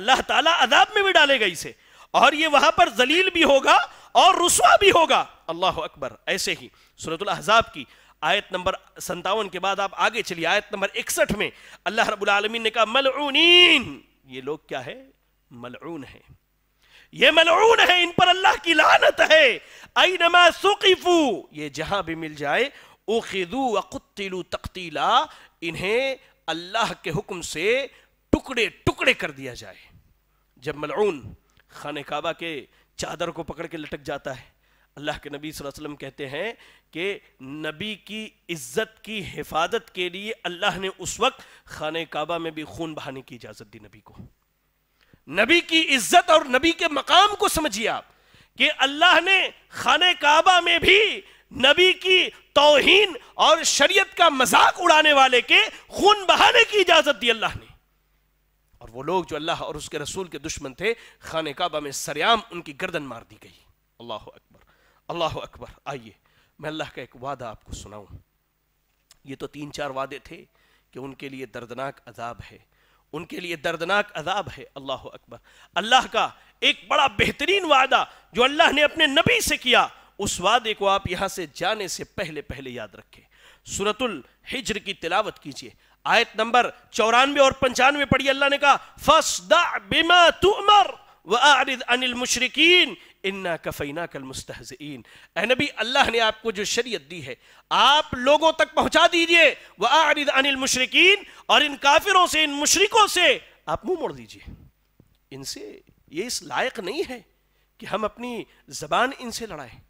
अल्लाह ताला अजाब में भी डालेगा इसे और ये वहां पर जलील भी होगा और रुसवा भी होगा अल्लाह अकबर ऐसे ही सूरत अहजाब की आयत नंबर संतावन के बाद आप आगे चलिए आयत नंबर इकसठ में अल्लाह रबालमीन ने कहा मलऊनीन ये लोग क्या है मलऊन है ये मलऊन है इन पर अल्लाह की लानत है आई नमा सुकीफू ये जहां भी मिल जाए उखिदू तख्तीला इन्हें अल्लाह के हुक्म से टुकड़े टुकड़े कर दिया जाए जब मलऊन खान काबा के चादर को पकड़ के लटक जाता है अल्लाह के नबी वसल्लम कहते हैं कि नबी की इज्जत की हिफाजत के लिए अल्लाह ने उस वक्त खान काबा में भी खून बहाने की इजाज़त दी नबी को नबी की इज्जत और नबी के मकाम को समझिए आप कि अल्लाह ने खान काबा में भी नबी की तोहिन और शरीयत का मजाक उड़ाने वाले के खून बहाने की इजाज़त दी अल्लाह ने और वो लोग जो अल्लाह और उसके रसूल के दुश्मन थे खान काबा में सरयाम उनकी गर्दन मार दी गई अल्लाह अकबर अल्लाह अकबर आइए मैं अल्लाह का एक वादा आपको सुनाऊं ये तो तीन चार वादे थे कि उनके लिए दर्दनाक अजाब है उनके लिए दर्दनाक अजाब है अल्लाह अकबर अल्लाह का एक बड़ा बेहतरीन वादा जो अल्लाह ने अपने नबी से किया उस वादे को आप यहां से जाने से पहले पहले याद रखें सूरतुल हिजर की तिलावत कीजिए आयत नंबर चौरानवे और पंचानवे पढ़िए अल्लाह ने कहा फस बिमा तुमर अनिल मुशरकिन इन्ना कफीना कल मुस्तहजीन नबी अल्लाह ने आपको जो शरीयत दी है आप लोगों तक पहुंचा दीजिए वरिद अनिल मुशरकिन और इन काफिरों से इन मुशरकों से आप मुंह मोड़ दीजिए इनसे ये इस लायक नहीं है कि हम अपनी जबान इनसे लड़ाएं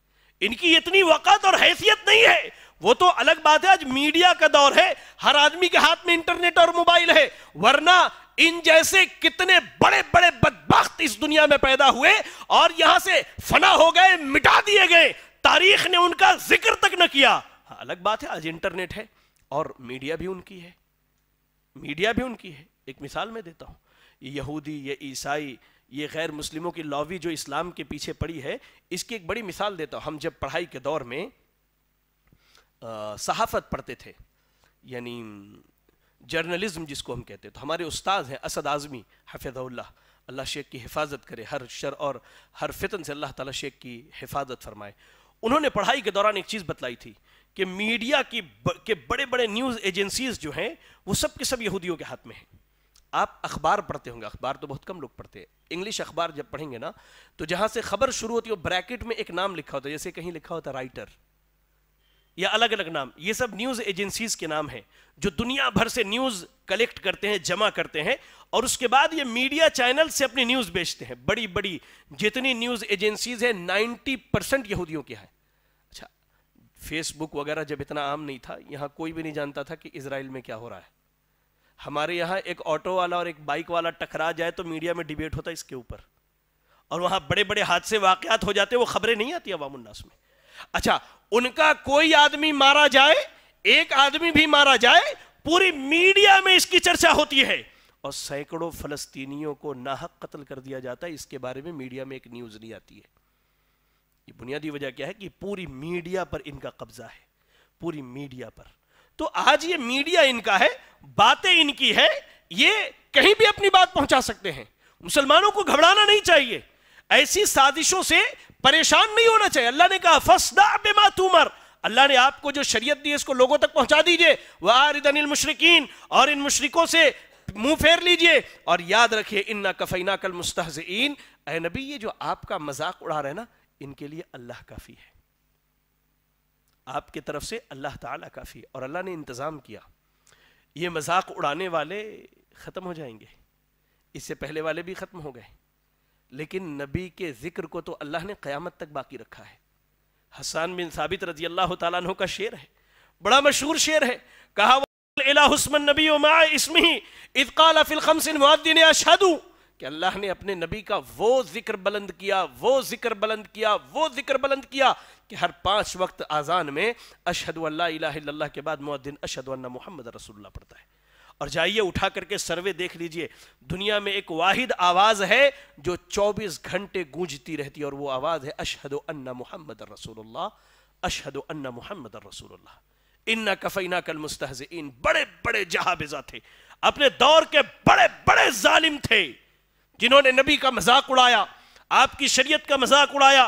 इनकी इतनी वक़त और हैसियत नहीं है वो तो अलग बात है आज मीडिया का दौर है हर आदमी के हाथ में इंटरनेट और मोबाइल है वरना इन जैसे कितने बड़े बड़े बदबख्त इस दुनिया में पैदा हुए और यहां से फना हो गए मिटा दिए गए तारीख ने उनका जिक्र तक न किया हाँ, अलग बात है आज इंटरनेट है और मीडिया भी उनकी है मीडिया भी उनकी है एक मिसाल मैं देता हूं यहूदी ये ईसाई ये गैर मुस्लिमों की लॉबी जो इस्लाम के पीछे पड़ी है इसकी एक बड़ी मिसाल देता हूं हम जब पढ़ाई के दौर में सहाफ़त पढ़ते थे यानी जर्नलिज्म जिसको हम कहते हैं तो हमारे उस्ताद हैं असद आज़मी हफ़ल्ला अल्लाह शेख की हिफाजत करे हर शर और हर फितन से अल्लाह ताला शेख की हिफाजत फरमाए उन्होंने पढ़ाई के दौरान एक चीज़ बतलाई थी कि मीडिया की ब, के बड़े बड़े न्यूज़ एजेंसीज जो हैं वो सब के सब यहूदियों के हाथ में हैं आप अखबार पढ़ते होंगे अखबार तो बहुत कम लोग पढ़ते हैं इंग्लिश अखबार जब पढ़ेंगे ना तो जहाँ से खबर शुरू होती है वो ब्रैकेट में एक नाम लिखा होता है जैसे कहीं लिखा होता है राइटर या अलग अलग नाम ये सब न्यूज़ एजेंसीज के नाम हैं जो दुनिया भर से न्यूज़ कलेक्ट करते हैं जमा करते हैं और उसके बाद ये मीडिया चैनल से अपनी न्यूज़ बेचते हैं बड़ी बड़ी जितनी न्यूज़ एजेंसीज है 90 परसेंट यहूदियों की है अच्छा फेसबुक वगैरह जब इतना आम नहीं था यहां कोई भी नहीं जानता था कि इसराइल में क्या हो रहा है हमारे यहाँ एक ऑटो वाला और एक बाइक वाला टकरा जाए तो मीडिया में डिबेट होता है इसके ऊपर और वहां बड़े बड़े हादसे वाकयात हो जाते हैं वो खबरें नहीं आती अवामुन्नास में अच्छा उनका कोई आदमी मारा जाए एक आदमी भी मारा जाए पूरी मीडिया में इसकी चर्चा होती है और सैकड़ों फलस्तीनियों को नाहक कत्ल कर दिया जाता है इसके बारे में मीडिया में एक न्यूज नहीं आती है ये बुनियादी वजह क्या है कि पूरी मीडिया पर इनका कब्जा है पूरी मीडिया पर तो आज ये मीडिया इनका है बातें इनकी है ये कहीं भी अपनी बात पहुंचा सकते हैं मुसलमानों को घबराना नहीं चाहिए ऐसी साजिशों से परेशान नहीं होना चाहिए अल्लाह ने कहा फसदा बेमा तुमर अल्लाह ने आपको जो शरीयत दी है इसको लोगों तक पहुंचा दीजिए वारिदनिल मुशरकिन और इन मुशरकों से मुंह फेर लीजिए और याद रखिए इन्ना कफीना कल मुस्तहजीन ए नबी ये जो आपका मजाक उड़ा रहे ना इनके लिए अल्लाह काफ़ी है आपकी तरफ से अल्लाह ताला काफ़ी और अल्लाह ने इंतज़ाम किया ये मजाक उड़ाने वाले ख़त्म हो जाएंगे इससे पहले वाले भी ख़त्म हो गए लेकिन नबी के जिक्र को तो अल्लाह ने क्यामत तक बाकी रखा है हसन बिन साबित रजी अल्लाह तु का शेर है बड़ा मशहूर शेर है कहा हुस्मन नबी इसमी इतकाल खमसिन कि अल्लाह ने अपने नबी का वो जिक्र बुलंद किया वो जिक्र बुलंद किया वो जिक्र बुलंद किया कि हर पांच वक्त आजान में अशहद अल्लाह के बाद मुद्दीन अशद मोहम्मद रसुल्ला पढ़ता है और जाइए उठा करके सर्वे देख लीजिए दुनिया में एक वाहिद आवाज है जो 24 घंटे गूंजती रहती है और वो आवाज है अशहद अन्ना मोहम्मद रसूलुल्लाह अशहद अन्ना मोहम्मद रसूलुल्लाह इन्ना कफीना कल इन बड़े बड़े जहाबिजा थे अपने दौर के बड़े बड़े जालिम थे जिन्होंने नबी का मजाक उड़ाया आपकी शरीयत का मजाक उड़ाया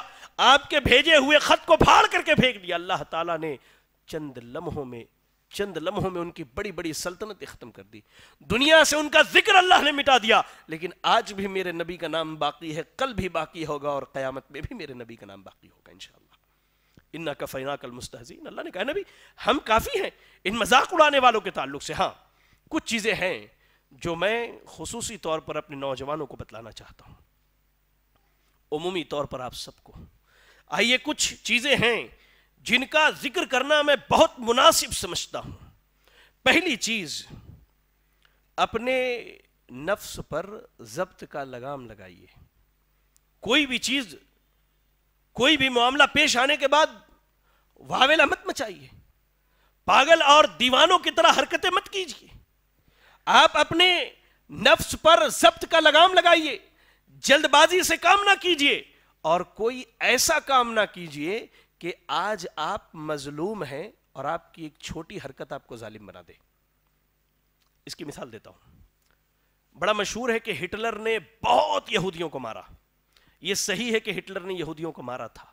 आपके भेजे हुए खत को फाड़ करके फेंक दिया अल्लाह ताला ने चंद लम्हों में चंद लम्हों में उनकी बड़ी बड़ी सल्तनतें ख़त्म कर दी दुनिया से उनका जिक्र अल्लाह ने मिटा दिया लेकिन आज भी मेरे नबी का नाम बाकी है कल भी बाकी होगा और क़यामत में भी मेरे नबी का नाम बाकी होगा इनशाला इन्ना का फ़ैना कल मुस्तजीन अल्लाह ने कहा नबी हम काफ़ी हैं इन मजाक उड़ाने वालों के ताल्लुक से हाँ कुछ चीज़ें हैं जो मैं खसूसी तौर पर अपने नौजवानों को बतलाना चाहता हूं उमूमी तौर पर आप सबको आइए कुछ चीज़ें हैं जिनका जिक्र करना मैं बहुत मुनासिब समझता हूं पहली चीज अपने नफ्स पर जब्त का लगाम लगाइए कोई भी चीज कोई भी मामला पेश आने के बाद वावेला मत मचाइए पागल और दीवानों की तरह हरकतें मत कीजिए आप अपने नफ्स पर जब्त का लगाम लगाइए जल्दबाजी से काम ना कीजिए और कोई ऐसा काम ना कीजिए कि आज आप मजलूम हैं और आपकी एक छोटी हरकत आपको जालिम बना दे इसकी मिसाल देता हूं बड़ा मशहूर है कि हिटलर ने बहुत यहूदियों को मारा यह सही है कि हिटलर ने यहूदियों को मारा था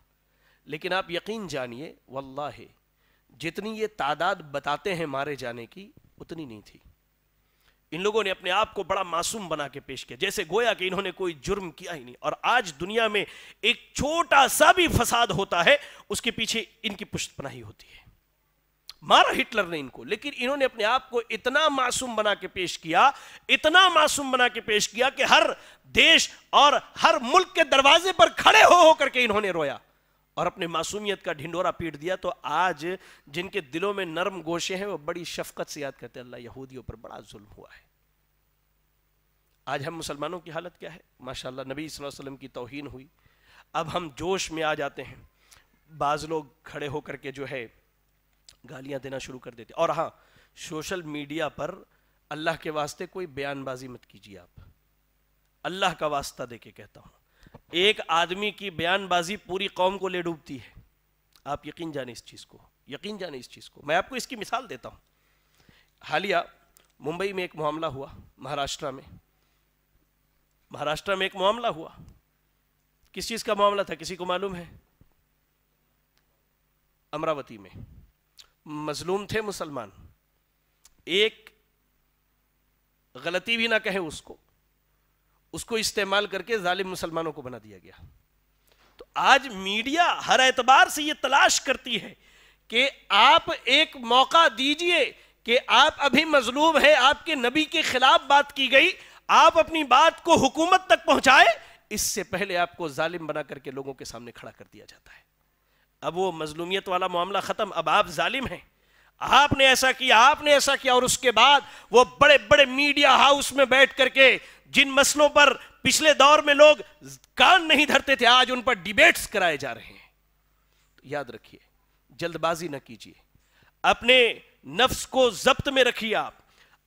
लेकिन आप यकीन जानिए वल्लाह जितनी ये तादाद बताते हैं मारे जाने की उतनी नहीं थी इन लोगों ने अपने आप को बड़ा मासूम बना के पेश किया जैसे गोया कि इन्होंने कोई जुर्म किया ही नहीं और आज दुनिया में एक छोटा सा भी फसाद होता है उसके पीछे इनकी पुष्ट पनाही होती है मारा हिटलर ने इनको लेकिन इन्होंने अपने आप को इतना मासूम बना के पेश किया इतना मासूम बना के पेश किया कि हर देश और हर मुल्क के दरवाजे पर खड़े हो होकर के इन्होंने रोया और अपने मासूमियत का ढिंडोरा पीट दिया तो आज जिनके दिलों में नरम गोशे हैं वो बड़ी शफकत से याद करते हैं अल्लाह यहूदियों पर बड़ा जुल्म हुआ है आज हम मुसलमानों की हालत क्या है माशाल्लाह नबी वसल्लम की तोहन हुई अब हम जोश में आ जाते हैं बाज़ लोग खड़े होकर के जो है गालियां देना शुरू कर देते और हाँ सोशल मीडिया पर अल्लाह के वास्ते कोई बयानबाजी मत कीजिए आप अल्लाह का वास्ता दे के कहता हूँ एक आदमी की बयानबाजी पूरी कौम को ले डूबती है आप यकीन जाने इस चीज़ को यकीन जाने इस चीज़ को मैं आपको इसकी मिसाल देता हूँ हालिया मुंबई में एक मामला हुआ महाराष्ट्र में महाराष्ट्र में एक मामला हुआ किस चीज़ का मामला था किसी को मालूम है अमरावती में मजलूम थे मुसलमान एक गलती भी ना कहें उसको उसको इस्तेमाल करके जालिम मुसलमानों को बना दिया गया तो आज मीडिया हर एतबार से यह तलाश करती है कि आप एक मौका दीजिए कि आप अभी मजलूम है आपके नबी के खिलाफ बात की गई आप अपनी बात को हुकूमत तक पहुंचाए इससे पहले आपको जालिम बना करके लोगों के सामने खड़ा कर दिया जाता है अब वो मजलूमियत वाला मामला खत्म अब आप जालिम हैं आपने ऐसा किया आपने ऐसा किया और उसके बाद वो बड़े बड़े मीडिया हाउस में बैठ करके जिन मसलों पर पिछले दौर में लोग कान नहीं धरते थे आज उन पर डिबेट्स कराए जा रहे हैं तो याद रखिए जल्दबाजी न कीजिए अपने नफ्स को जब्त में रखिए आप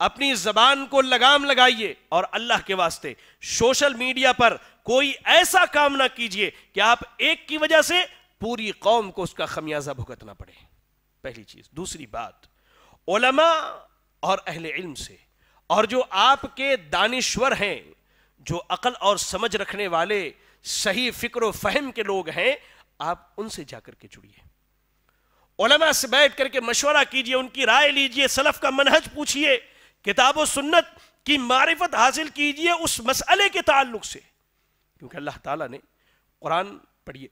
अपनी जबान को लगाम लगाइए और अल्लाह के वास्ते सोशल मीडिया पर कोई ऐसा काम ना कीजिए कि आप एक की वजह से पूरी कौम को उसका खमियाजा भुगतना पड़े पहली चीज दूसरी बात ओलमा और अहले इल्म से और जो आपके दानिश्वर हैं जो अकल और समझ रखने वाले सही फिक्र फहम के लोग हैं आप उनसे जाकर के जुड़िए ओलमा से बैठ करके मशवरा कीजिए उनकी राय लीजिए सलफ का मनहज पूछिए किताब सुन्नत की मारिफत हासिल कीजिए उस मसले के ताल्लुक से क्योंकि अल्लाह ताला ने कुरान पढ़िए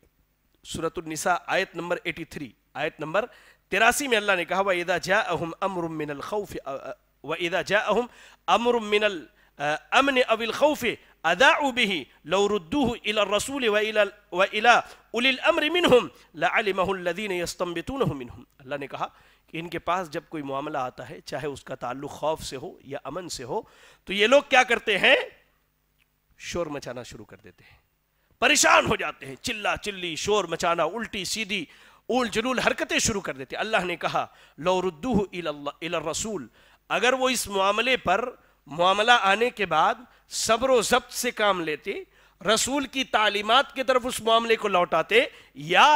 सूरतनिसा आयत नंबर 83 आयत नंबर तिरासी में अल्लाह ने कहा वह अहम अमर मिनल खौफ वदा जाहम अमर मिनल अमन अविल खौफ अदाउ बिही लौरुद्दूह इल रसूल व इला उलिल अम्र मिनहुम लदीन यस्तम्बितून मिनहुम अल्लाह ने कहा कि इनके पास जब कोई मामला आता है चाहे उसका ताल्लुक खौफ से हो या अमन से हो तो ये लोग क्या करते हैं शोर मचाना शुरू कर देते हैं परेशान हो जाते हैं चिल्ला चिल्ली शोर मचाना उल्टी सीधी उल जुलूल हरकतें शुरू कर देते अल्लाह ने कहा लौरुद्दूह इल रसूल अगर वो इस मामले पर मामला आने के बाद सब्र जब्त से काम लेते रसूल की तालीमत की तरफ उस मामले को लौटाते या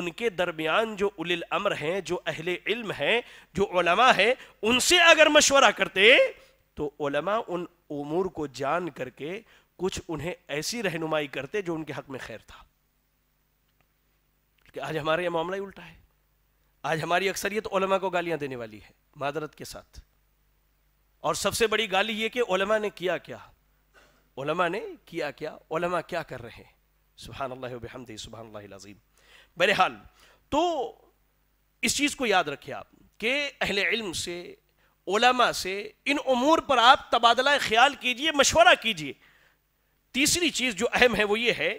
उनके दरमियान जो उलिल अमर हैं जो अहले इल्म हैं जो ओलमा है उनसे अगर मशवरा करते तो ओलमा उन उमूर को जान करके कुछ उन्हें ऐसी रहनुमाई करते जो उनके हक में खैर था कि आज हमारे यह मामला ही उल्टा है आज हमारी अक्सरियत ओलमा को गालियां देने वाली है मादरत के साथ और सबसे बड़ी गाली ये कि ओलमा ने किया क्या ओलमा ने किया क्या ओलमा क्या कर रहे हैं सुबहान अल्लाह सुबहान बहरहाल तो इस चीज़ को याद रखिए आप कि अहल इल्म से ओलमा से इन अमूर पर आप तबादला ख्याल कीजिए मशवरा कीजिए तीसरी चीज़ जो अहम है वो ये है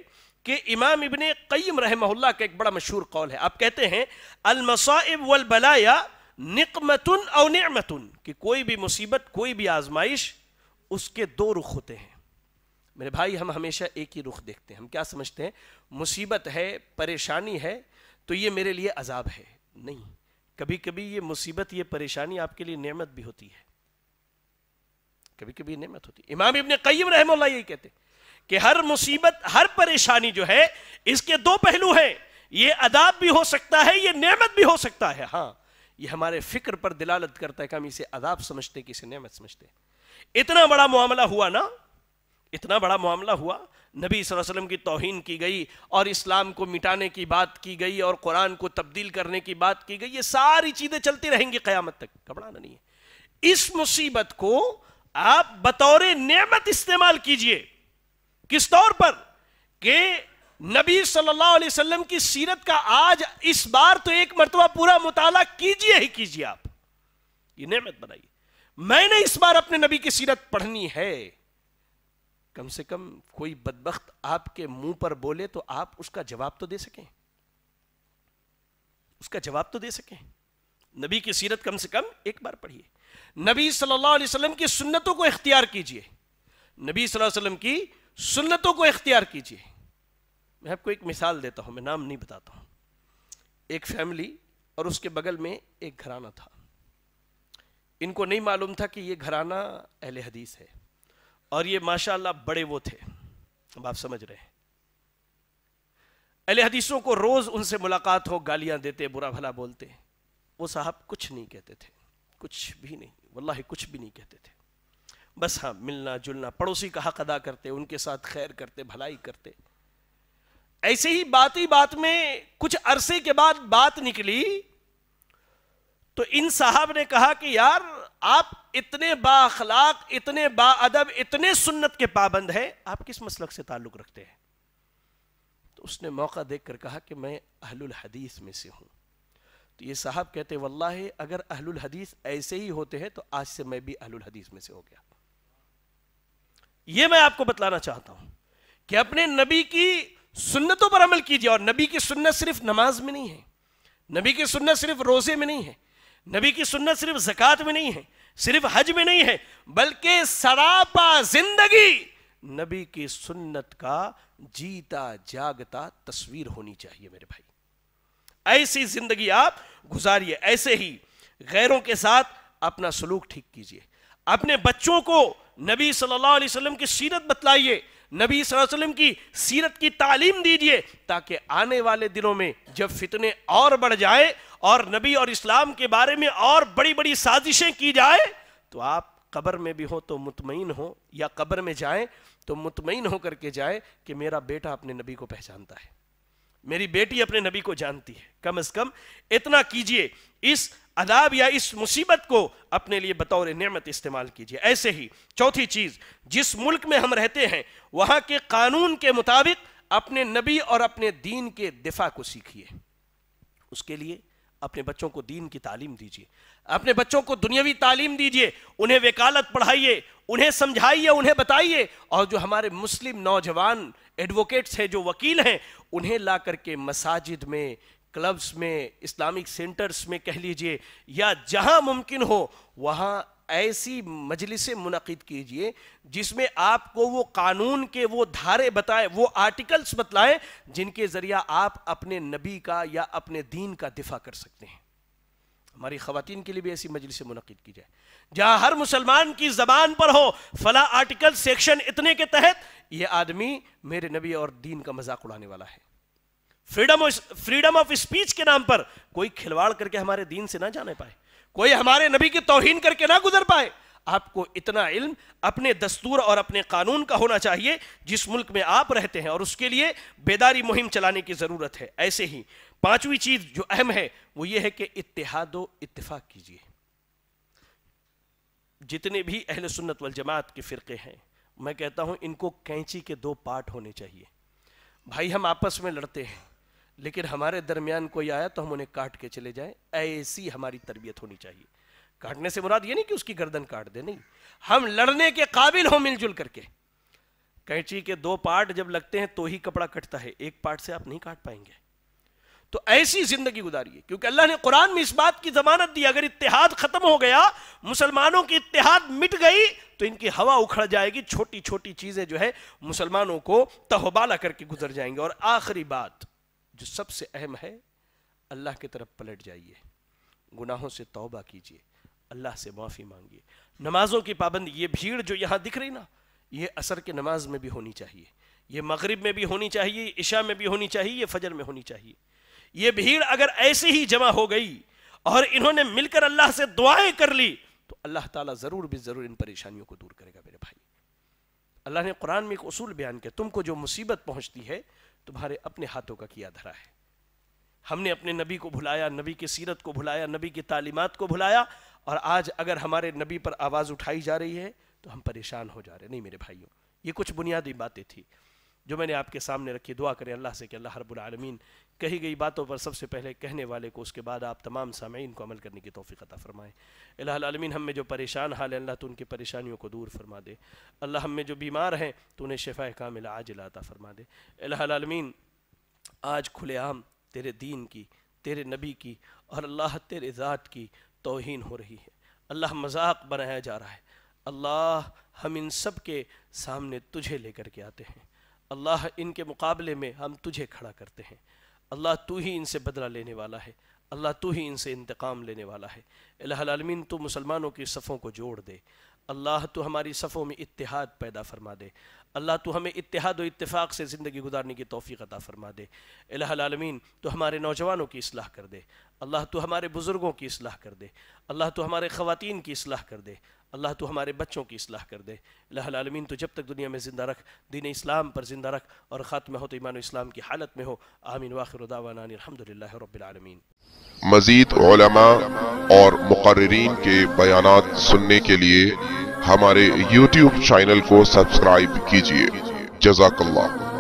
कि इमाम इबन कईम रहमल्ला का एक बड़ा मशहूर कौल है आप कहते हैं अलमसाइब वलबलाया निकमतुन और नमतुन कि कोई भी मुसीबत कोई भी आजमाइश उसके दो रुख होते हैं मेरे भाई हम हमेशा एक ही रुख देखते हैं हम क्या समझते हैं मुसीबत है परेशानी है तो ये मेरे लिए अजाब है नहीं कभी कभी ये मुसीबत ये परेशानी आपके लिए नेमत भी होती है कभी कभी नेमत होती है इमाम इबन कईम रहमल्ला यही कहते कि हर मुसीबत हर परेशानी जो है इसके दो पहलू हैं ये अदाब भी हो सकता है ये नेमत भी हो सकता है हाँ ये हमारे फिक्र पर दिलालत करता है कि हम इसे अदाब समझते कि इसे समझते इतना बड़ा मामला हुआ ना इतना बड़ा मामला हुआ नबी वसल्लम की तोहन की गई और इस्लाम को मिटाने की बात की गई और कुरान को तब्दील करने की बात की गई ये सारी चीज़ें चलती रहेंगी क़यामत तक घबराना नहीं है इस मुसीबत को आप बतौर नेमत इस्तेमाल कीजिए किस तौर पर के नबी सल्लल्लाहु अलैहि वसल्लम की सीरत का आज इस बार तो एक मरतबा पूरा मुताला कीजिए ही कीजिए आप ये नेमत बनाइए मैंने इस बार अपने नबी की सीरत पढ़नी है कम से कम कोई बदबخت आपके मुंह पर बोले तो आप उसका जवाब तो दे सकें उसका जवाब तो दे सकें नबी की सीरत कम से कम एक बार पढ़िए नबी सल्लल्लाहु अलैहि वसल्लम की सुन्नतों को इख्तियार कीजिए नबी सल्लल्लाहु अलैहि वसल्लम की सुन्नतों को इख्तियार कीजिए मैं आपको एक मिसाल देता हूँ मैं नाम नहीं बताता हूँ एक फैमिली और उसके बगल में एक घराना था इनको नहीं मालूम था कि ये घराना अहले हदीस है और ये माशाल्लाह बड़े वो थे अब आप समझ रहे हैं अहले हदीसों को रोज़ उनसे मुलाकात हो गालियां देते बुरा भला बोलते वो साहब कुछ नहीं कहते थे कुछ भी नहीं वल्लाह कुछ भी नहीं कहते थे बस हाँ मिलना जुलना पड़ोसी का हक अदा करते उनके साथ खैर करते भलाई करते ऐसे ही बात ही बात में कुछ अरसे के बाद बात निकली तो इन साहब ने कहा कि यार आप इतने बाखलाक इतने बाअदब इतने सुन्नत के पाबंद हैं आप किस मसलक से ताल्लुक रखते हैं तो उसने मौका देखकर कहा कि मैं अहलुल हदीस में से हूं तो ये साहब कहते वल्लाह अगर अहलुल हदीस ऐसे ही होते हैं तो आज से मैं भी अहलुल हदीस में से हो गया ये मैं आपको बतलाना चाहता हूं कि अपने नबी की सुन्नतों पर अमल कीजिए और नबी की सुन्नत सिर्फ नमाज में नहीं है नबी की सुन्नत सिर्फ रोजे में नहीं है नबी की सुन्नत सिर्फ जक़ात में नहीं है सिर्फ हज में नहीं है बल्कि सरापा जिंदगी नबी की सुन्नत का जीता जागता तस्वीर होनी चाहिए मेरे भाई ऐसी जिंदगी आप गुजारिए ऐसे ही गैरों के साथ अपना सलूक ठीक कीजिए अपने बच्चों को नबी सल्लल्लाहु अलैहि वसल्लम की सीरत बतलाइए नबी वसल्लम की सीरत की तालीम दीजिए ताकि आने वाले दिनों में जब फितने और बढ़ जाए और नबी और इस्लाम के बारे में और बड़ी बड़ी साजिशें की जाए तो आप कब्र में भी हो तो मुतमिन हो या कब्र में जाएं तो मुतमिन होकर के जाए कि मेरा बेटा अपने नबी को पहचानता है मेरी बेटी अपने नबी को जानती है कम से कम इतना कीजिए इस अदाब या इस मुसीबत को अपने लिए बतौर नियमत इस्तेमाल कीजिए ऐसे ही चौथी चीज जिस मुल्क में हम रहते हैं वहां के कानून के मुताबिक अपने नबी और अपने दीन के दिफा को सीखिए उसके लिए अपने बच्चों को दीन की तालीम दीजिए अपने बच्चों को दुनियावी तालीम दीजिए उन्हें वकालत पढ़ाइए उन्हें समझाइए उन्हें बताइए और जो हमारे मुस्लिम नौजवान एडवोकेट्स हैं जो वकील हैं उन्हें ला करके मसाजिद में क्लब्स में इस्लामिक सेंटर्स में कह लीजिए या जहां मुमकिन हो वहां ऐसी मजलिसें मुनद कीजिए जिसमें आपको वो कानून के वो धारे बताएं वो आर्टिकल्स बतलाएं जिनके ज़रिए आप अपने नबी का या अपने दीन का दिफा कर सकते हैं हमारी खातन के लिए भी ऐसी मजलिस मुनद की जाए जहां हर मुसलमान की जबान पर हो फला आर्टिकल सेक्शन इतने के तहत यह आदमी मेरे नबी और दीन का मजाक उड़ाने वाला है फ्रीडम फ्रीडम ऑफ स्पीच के नाम पर कोई खिलवाड़ करके हमारे दीन से ना जाने पाए कोई हमारे नबी की तोहिन करके ना गुजर पाए आपको इतना इल्म अपने दस्तूर और अपने कानून का होना चाहिए जिस मुल्क में आप रहते हैं और उसके लिए बेदारी मुहिम चलाने की ज़रूरत है ऐसे ही पांचवी चीज जो अहम है वो ये है कि इतिहादो इतफाक कीजिए जितने भी अहल सुन्नत वल जमात के फ़िरके हैं मैं कहता हूं इनको कैंची के दो पार्ट होने चाहिए भाई हम आपस में लड़ते हैं लेकिन हमारे दरमियान कोई आया तो हम उन्हें काट के चले जाएं ऐसी हमारी तरबियत होनी चाहिए काटने से मुराद ये नहीं कि उसकी गर्दन काट दे नहीं हम लड़ने के काबिल हों मिलजुल करके कैंची के दो पार्ट जब लगते हैं तो ही कपड़ा कटता है एक पार्ट से आप नहीं काट पाएंगे तो ऐसी जिंदगी गुजारिए क्योंकि अल्लाह ने कुरान में इस बात की जमानत दी अगर इतिहाद खत्म हो गया मुसलमानों की इतिहाद मिट गई तो इनकी हवा उखड़ जाएगी छोटी छोटी चीजें जो है मुसलमानों को तहबाला करके गुजर जाएंगे और आखिरी बात जो सबसे अहम है अल्लाह की तरफ पलट जाइए गुनाहों से तोबा कीजिए अल्लाह से माफ़ी मांगिए नमाजों की पाबंदी ये भीड़ जो यहां दिख रही ना ये असर के नमाज में भी होनी चाहिए ये मगरिब में भी होनी चाहिए ईशा में भी होनी चाहिए ये फजर में होनी चाहिए ये भीड़ अगर ऐसे ही जमा हो गई और इन्होंने मिलकर अल्लाह से दुआएं कर ली तो अल्लाह ताला जरूर भी जरूर इन परेशानियों को दूर करेगा मेरे भाई अल्लाह ने कुरान में एक उसूल बयान किया तुमको जो मुसीबत पहुंचती है तुम्हारे अपने हाथों का किया धरा है हमने अपने नबी को भुलाया नबी की सीरत को भुलाया नबी की तालीमत को भुलाया और आज अगर हमारे नबी पर आवाज़ उठाई जा रही है तो हम परेशान हो जा रहे नहीं मेरे भाइयों ये कुछ बुनियादी बातें थी जो मैंने आपके सामने रखी दुआ करें अल्लाह से कि अल्लाह आलमीन कही गई बातों पर सबसे पहले कहने वाले को उसके बाद आप तमाम सामीन को अमल करने की तोफ़ी अदा फ़रमाएँ अलामीन हम में जो परेशान हाल है अल्लाह तो उनकी परेशानियों को दूर फरमा दे अल्लाह हमें जो बीमार हैं तो उन्हें शफ़ा कामिल आज लाता फ़रमा दे अलामीन आज खुलेआम तेरे दीन की तेरे नबी की और अल्लाह तेरे ज़ात की तोहन हो रही है अल्लाह मजाक बनाया जा रहा है अल्लाह हम इन सब के सामने तुझे लेकर के आते हैं अल्लाह इनके मुकाबले में हम तुझे खड़ा करते हैं अल्लाह तू ही इनसे बदला लेने वाला है अल्लाह तू ही इनसे इंतकाम लेने वाला है अलमीन तो मुसलमानों की सफ़ों को जोड़ दे अल्लाह तो हमारी सफ़ों में इतिहाद पैदा फरमा दे अल्लाह तो हमें इतिहाद और इतफ़ाक़ से ज़िंदगी गुजारने की तोफ़ी अदा फरमा दे अलमीन तो हमारे नौजवानों की असलाह कर दे अल्लाह तो हमारे बुज़ुर्गों की असलाह कर दे अल्लाह तो हमारे ख़वान की असलाह कर दे अल्लाह तो हमारे बच्चों की असलाह कर दे लालमीन तो जब तक दुनिया में ज़िंदा रख दीन इस्लाम पर ज़िंदा रख और ख़त्म हो तो ईमान इस्लाम की हालत में हो आमीन वाखिरदावानदल रबीन मज़ीद और मुकर्रीन के बयान सुनने के लिए हमारे यूट्यूब चैनल को सब्सक्राइब कीजिए जजाकल्ला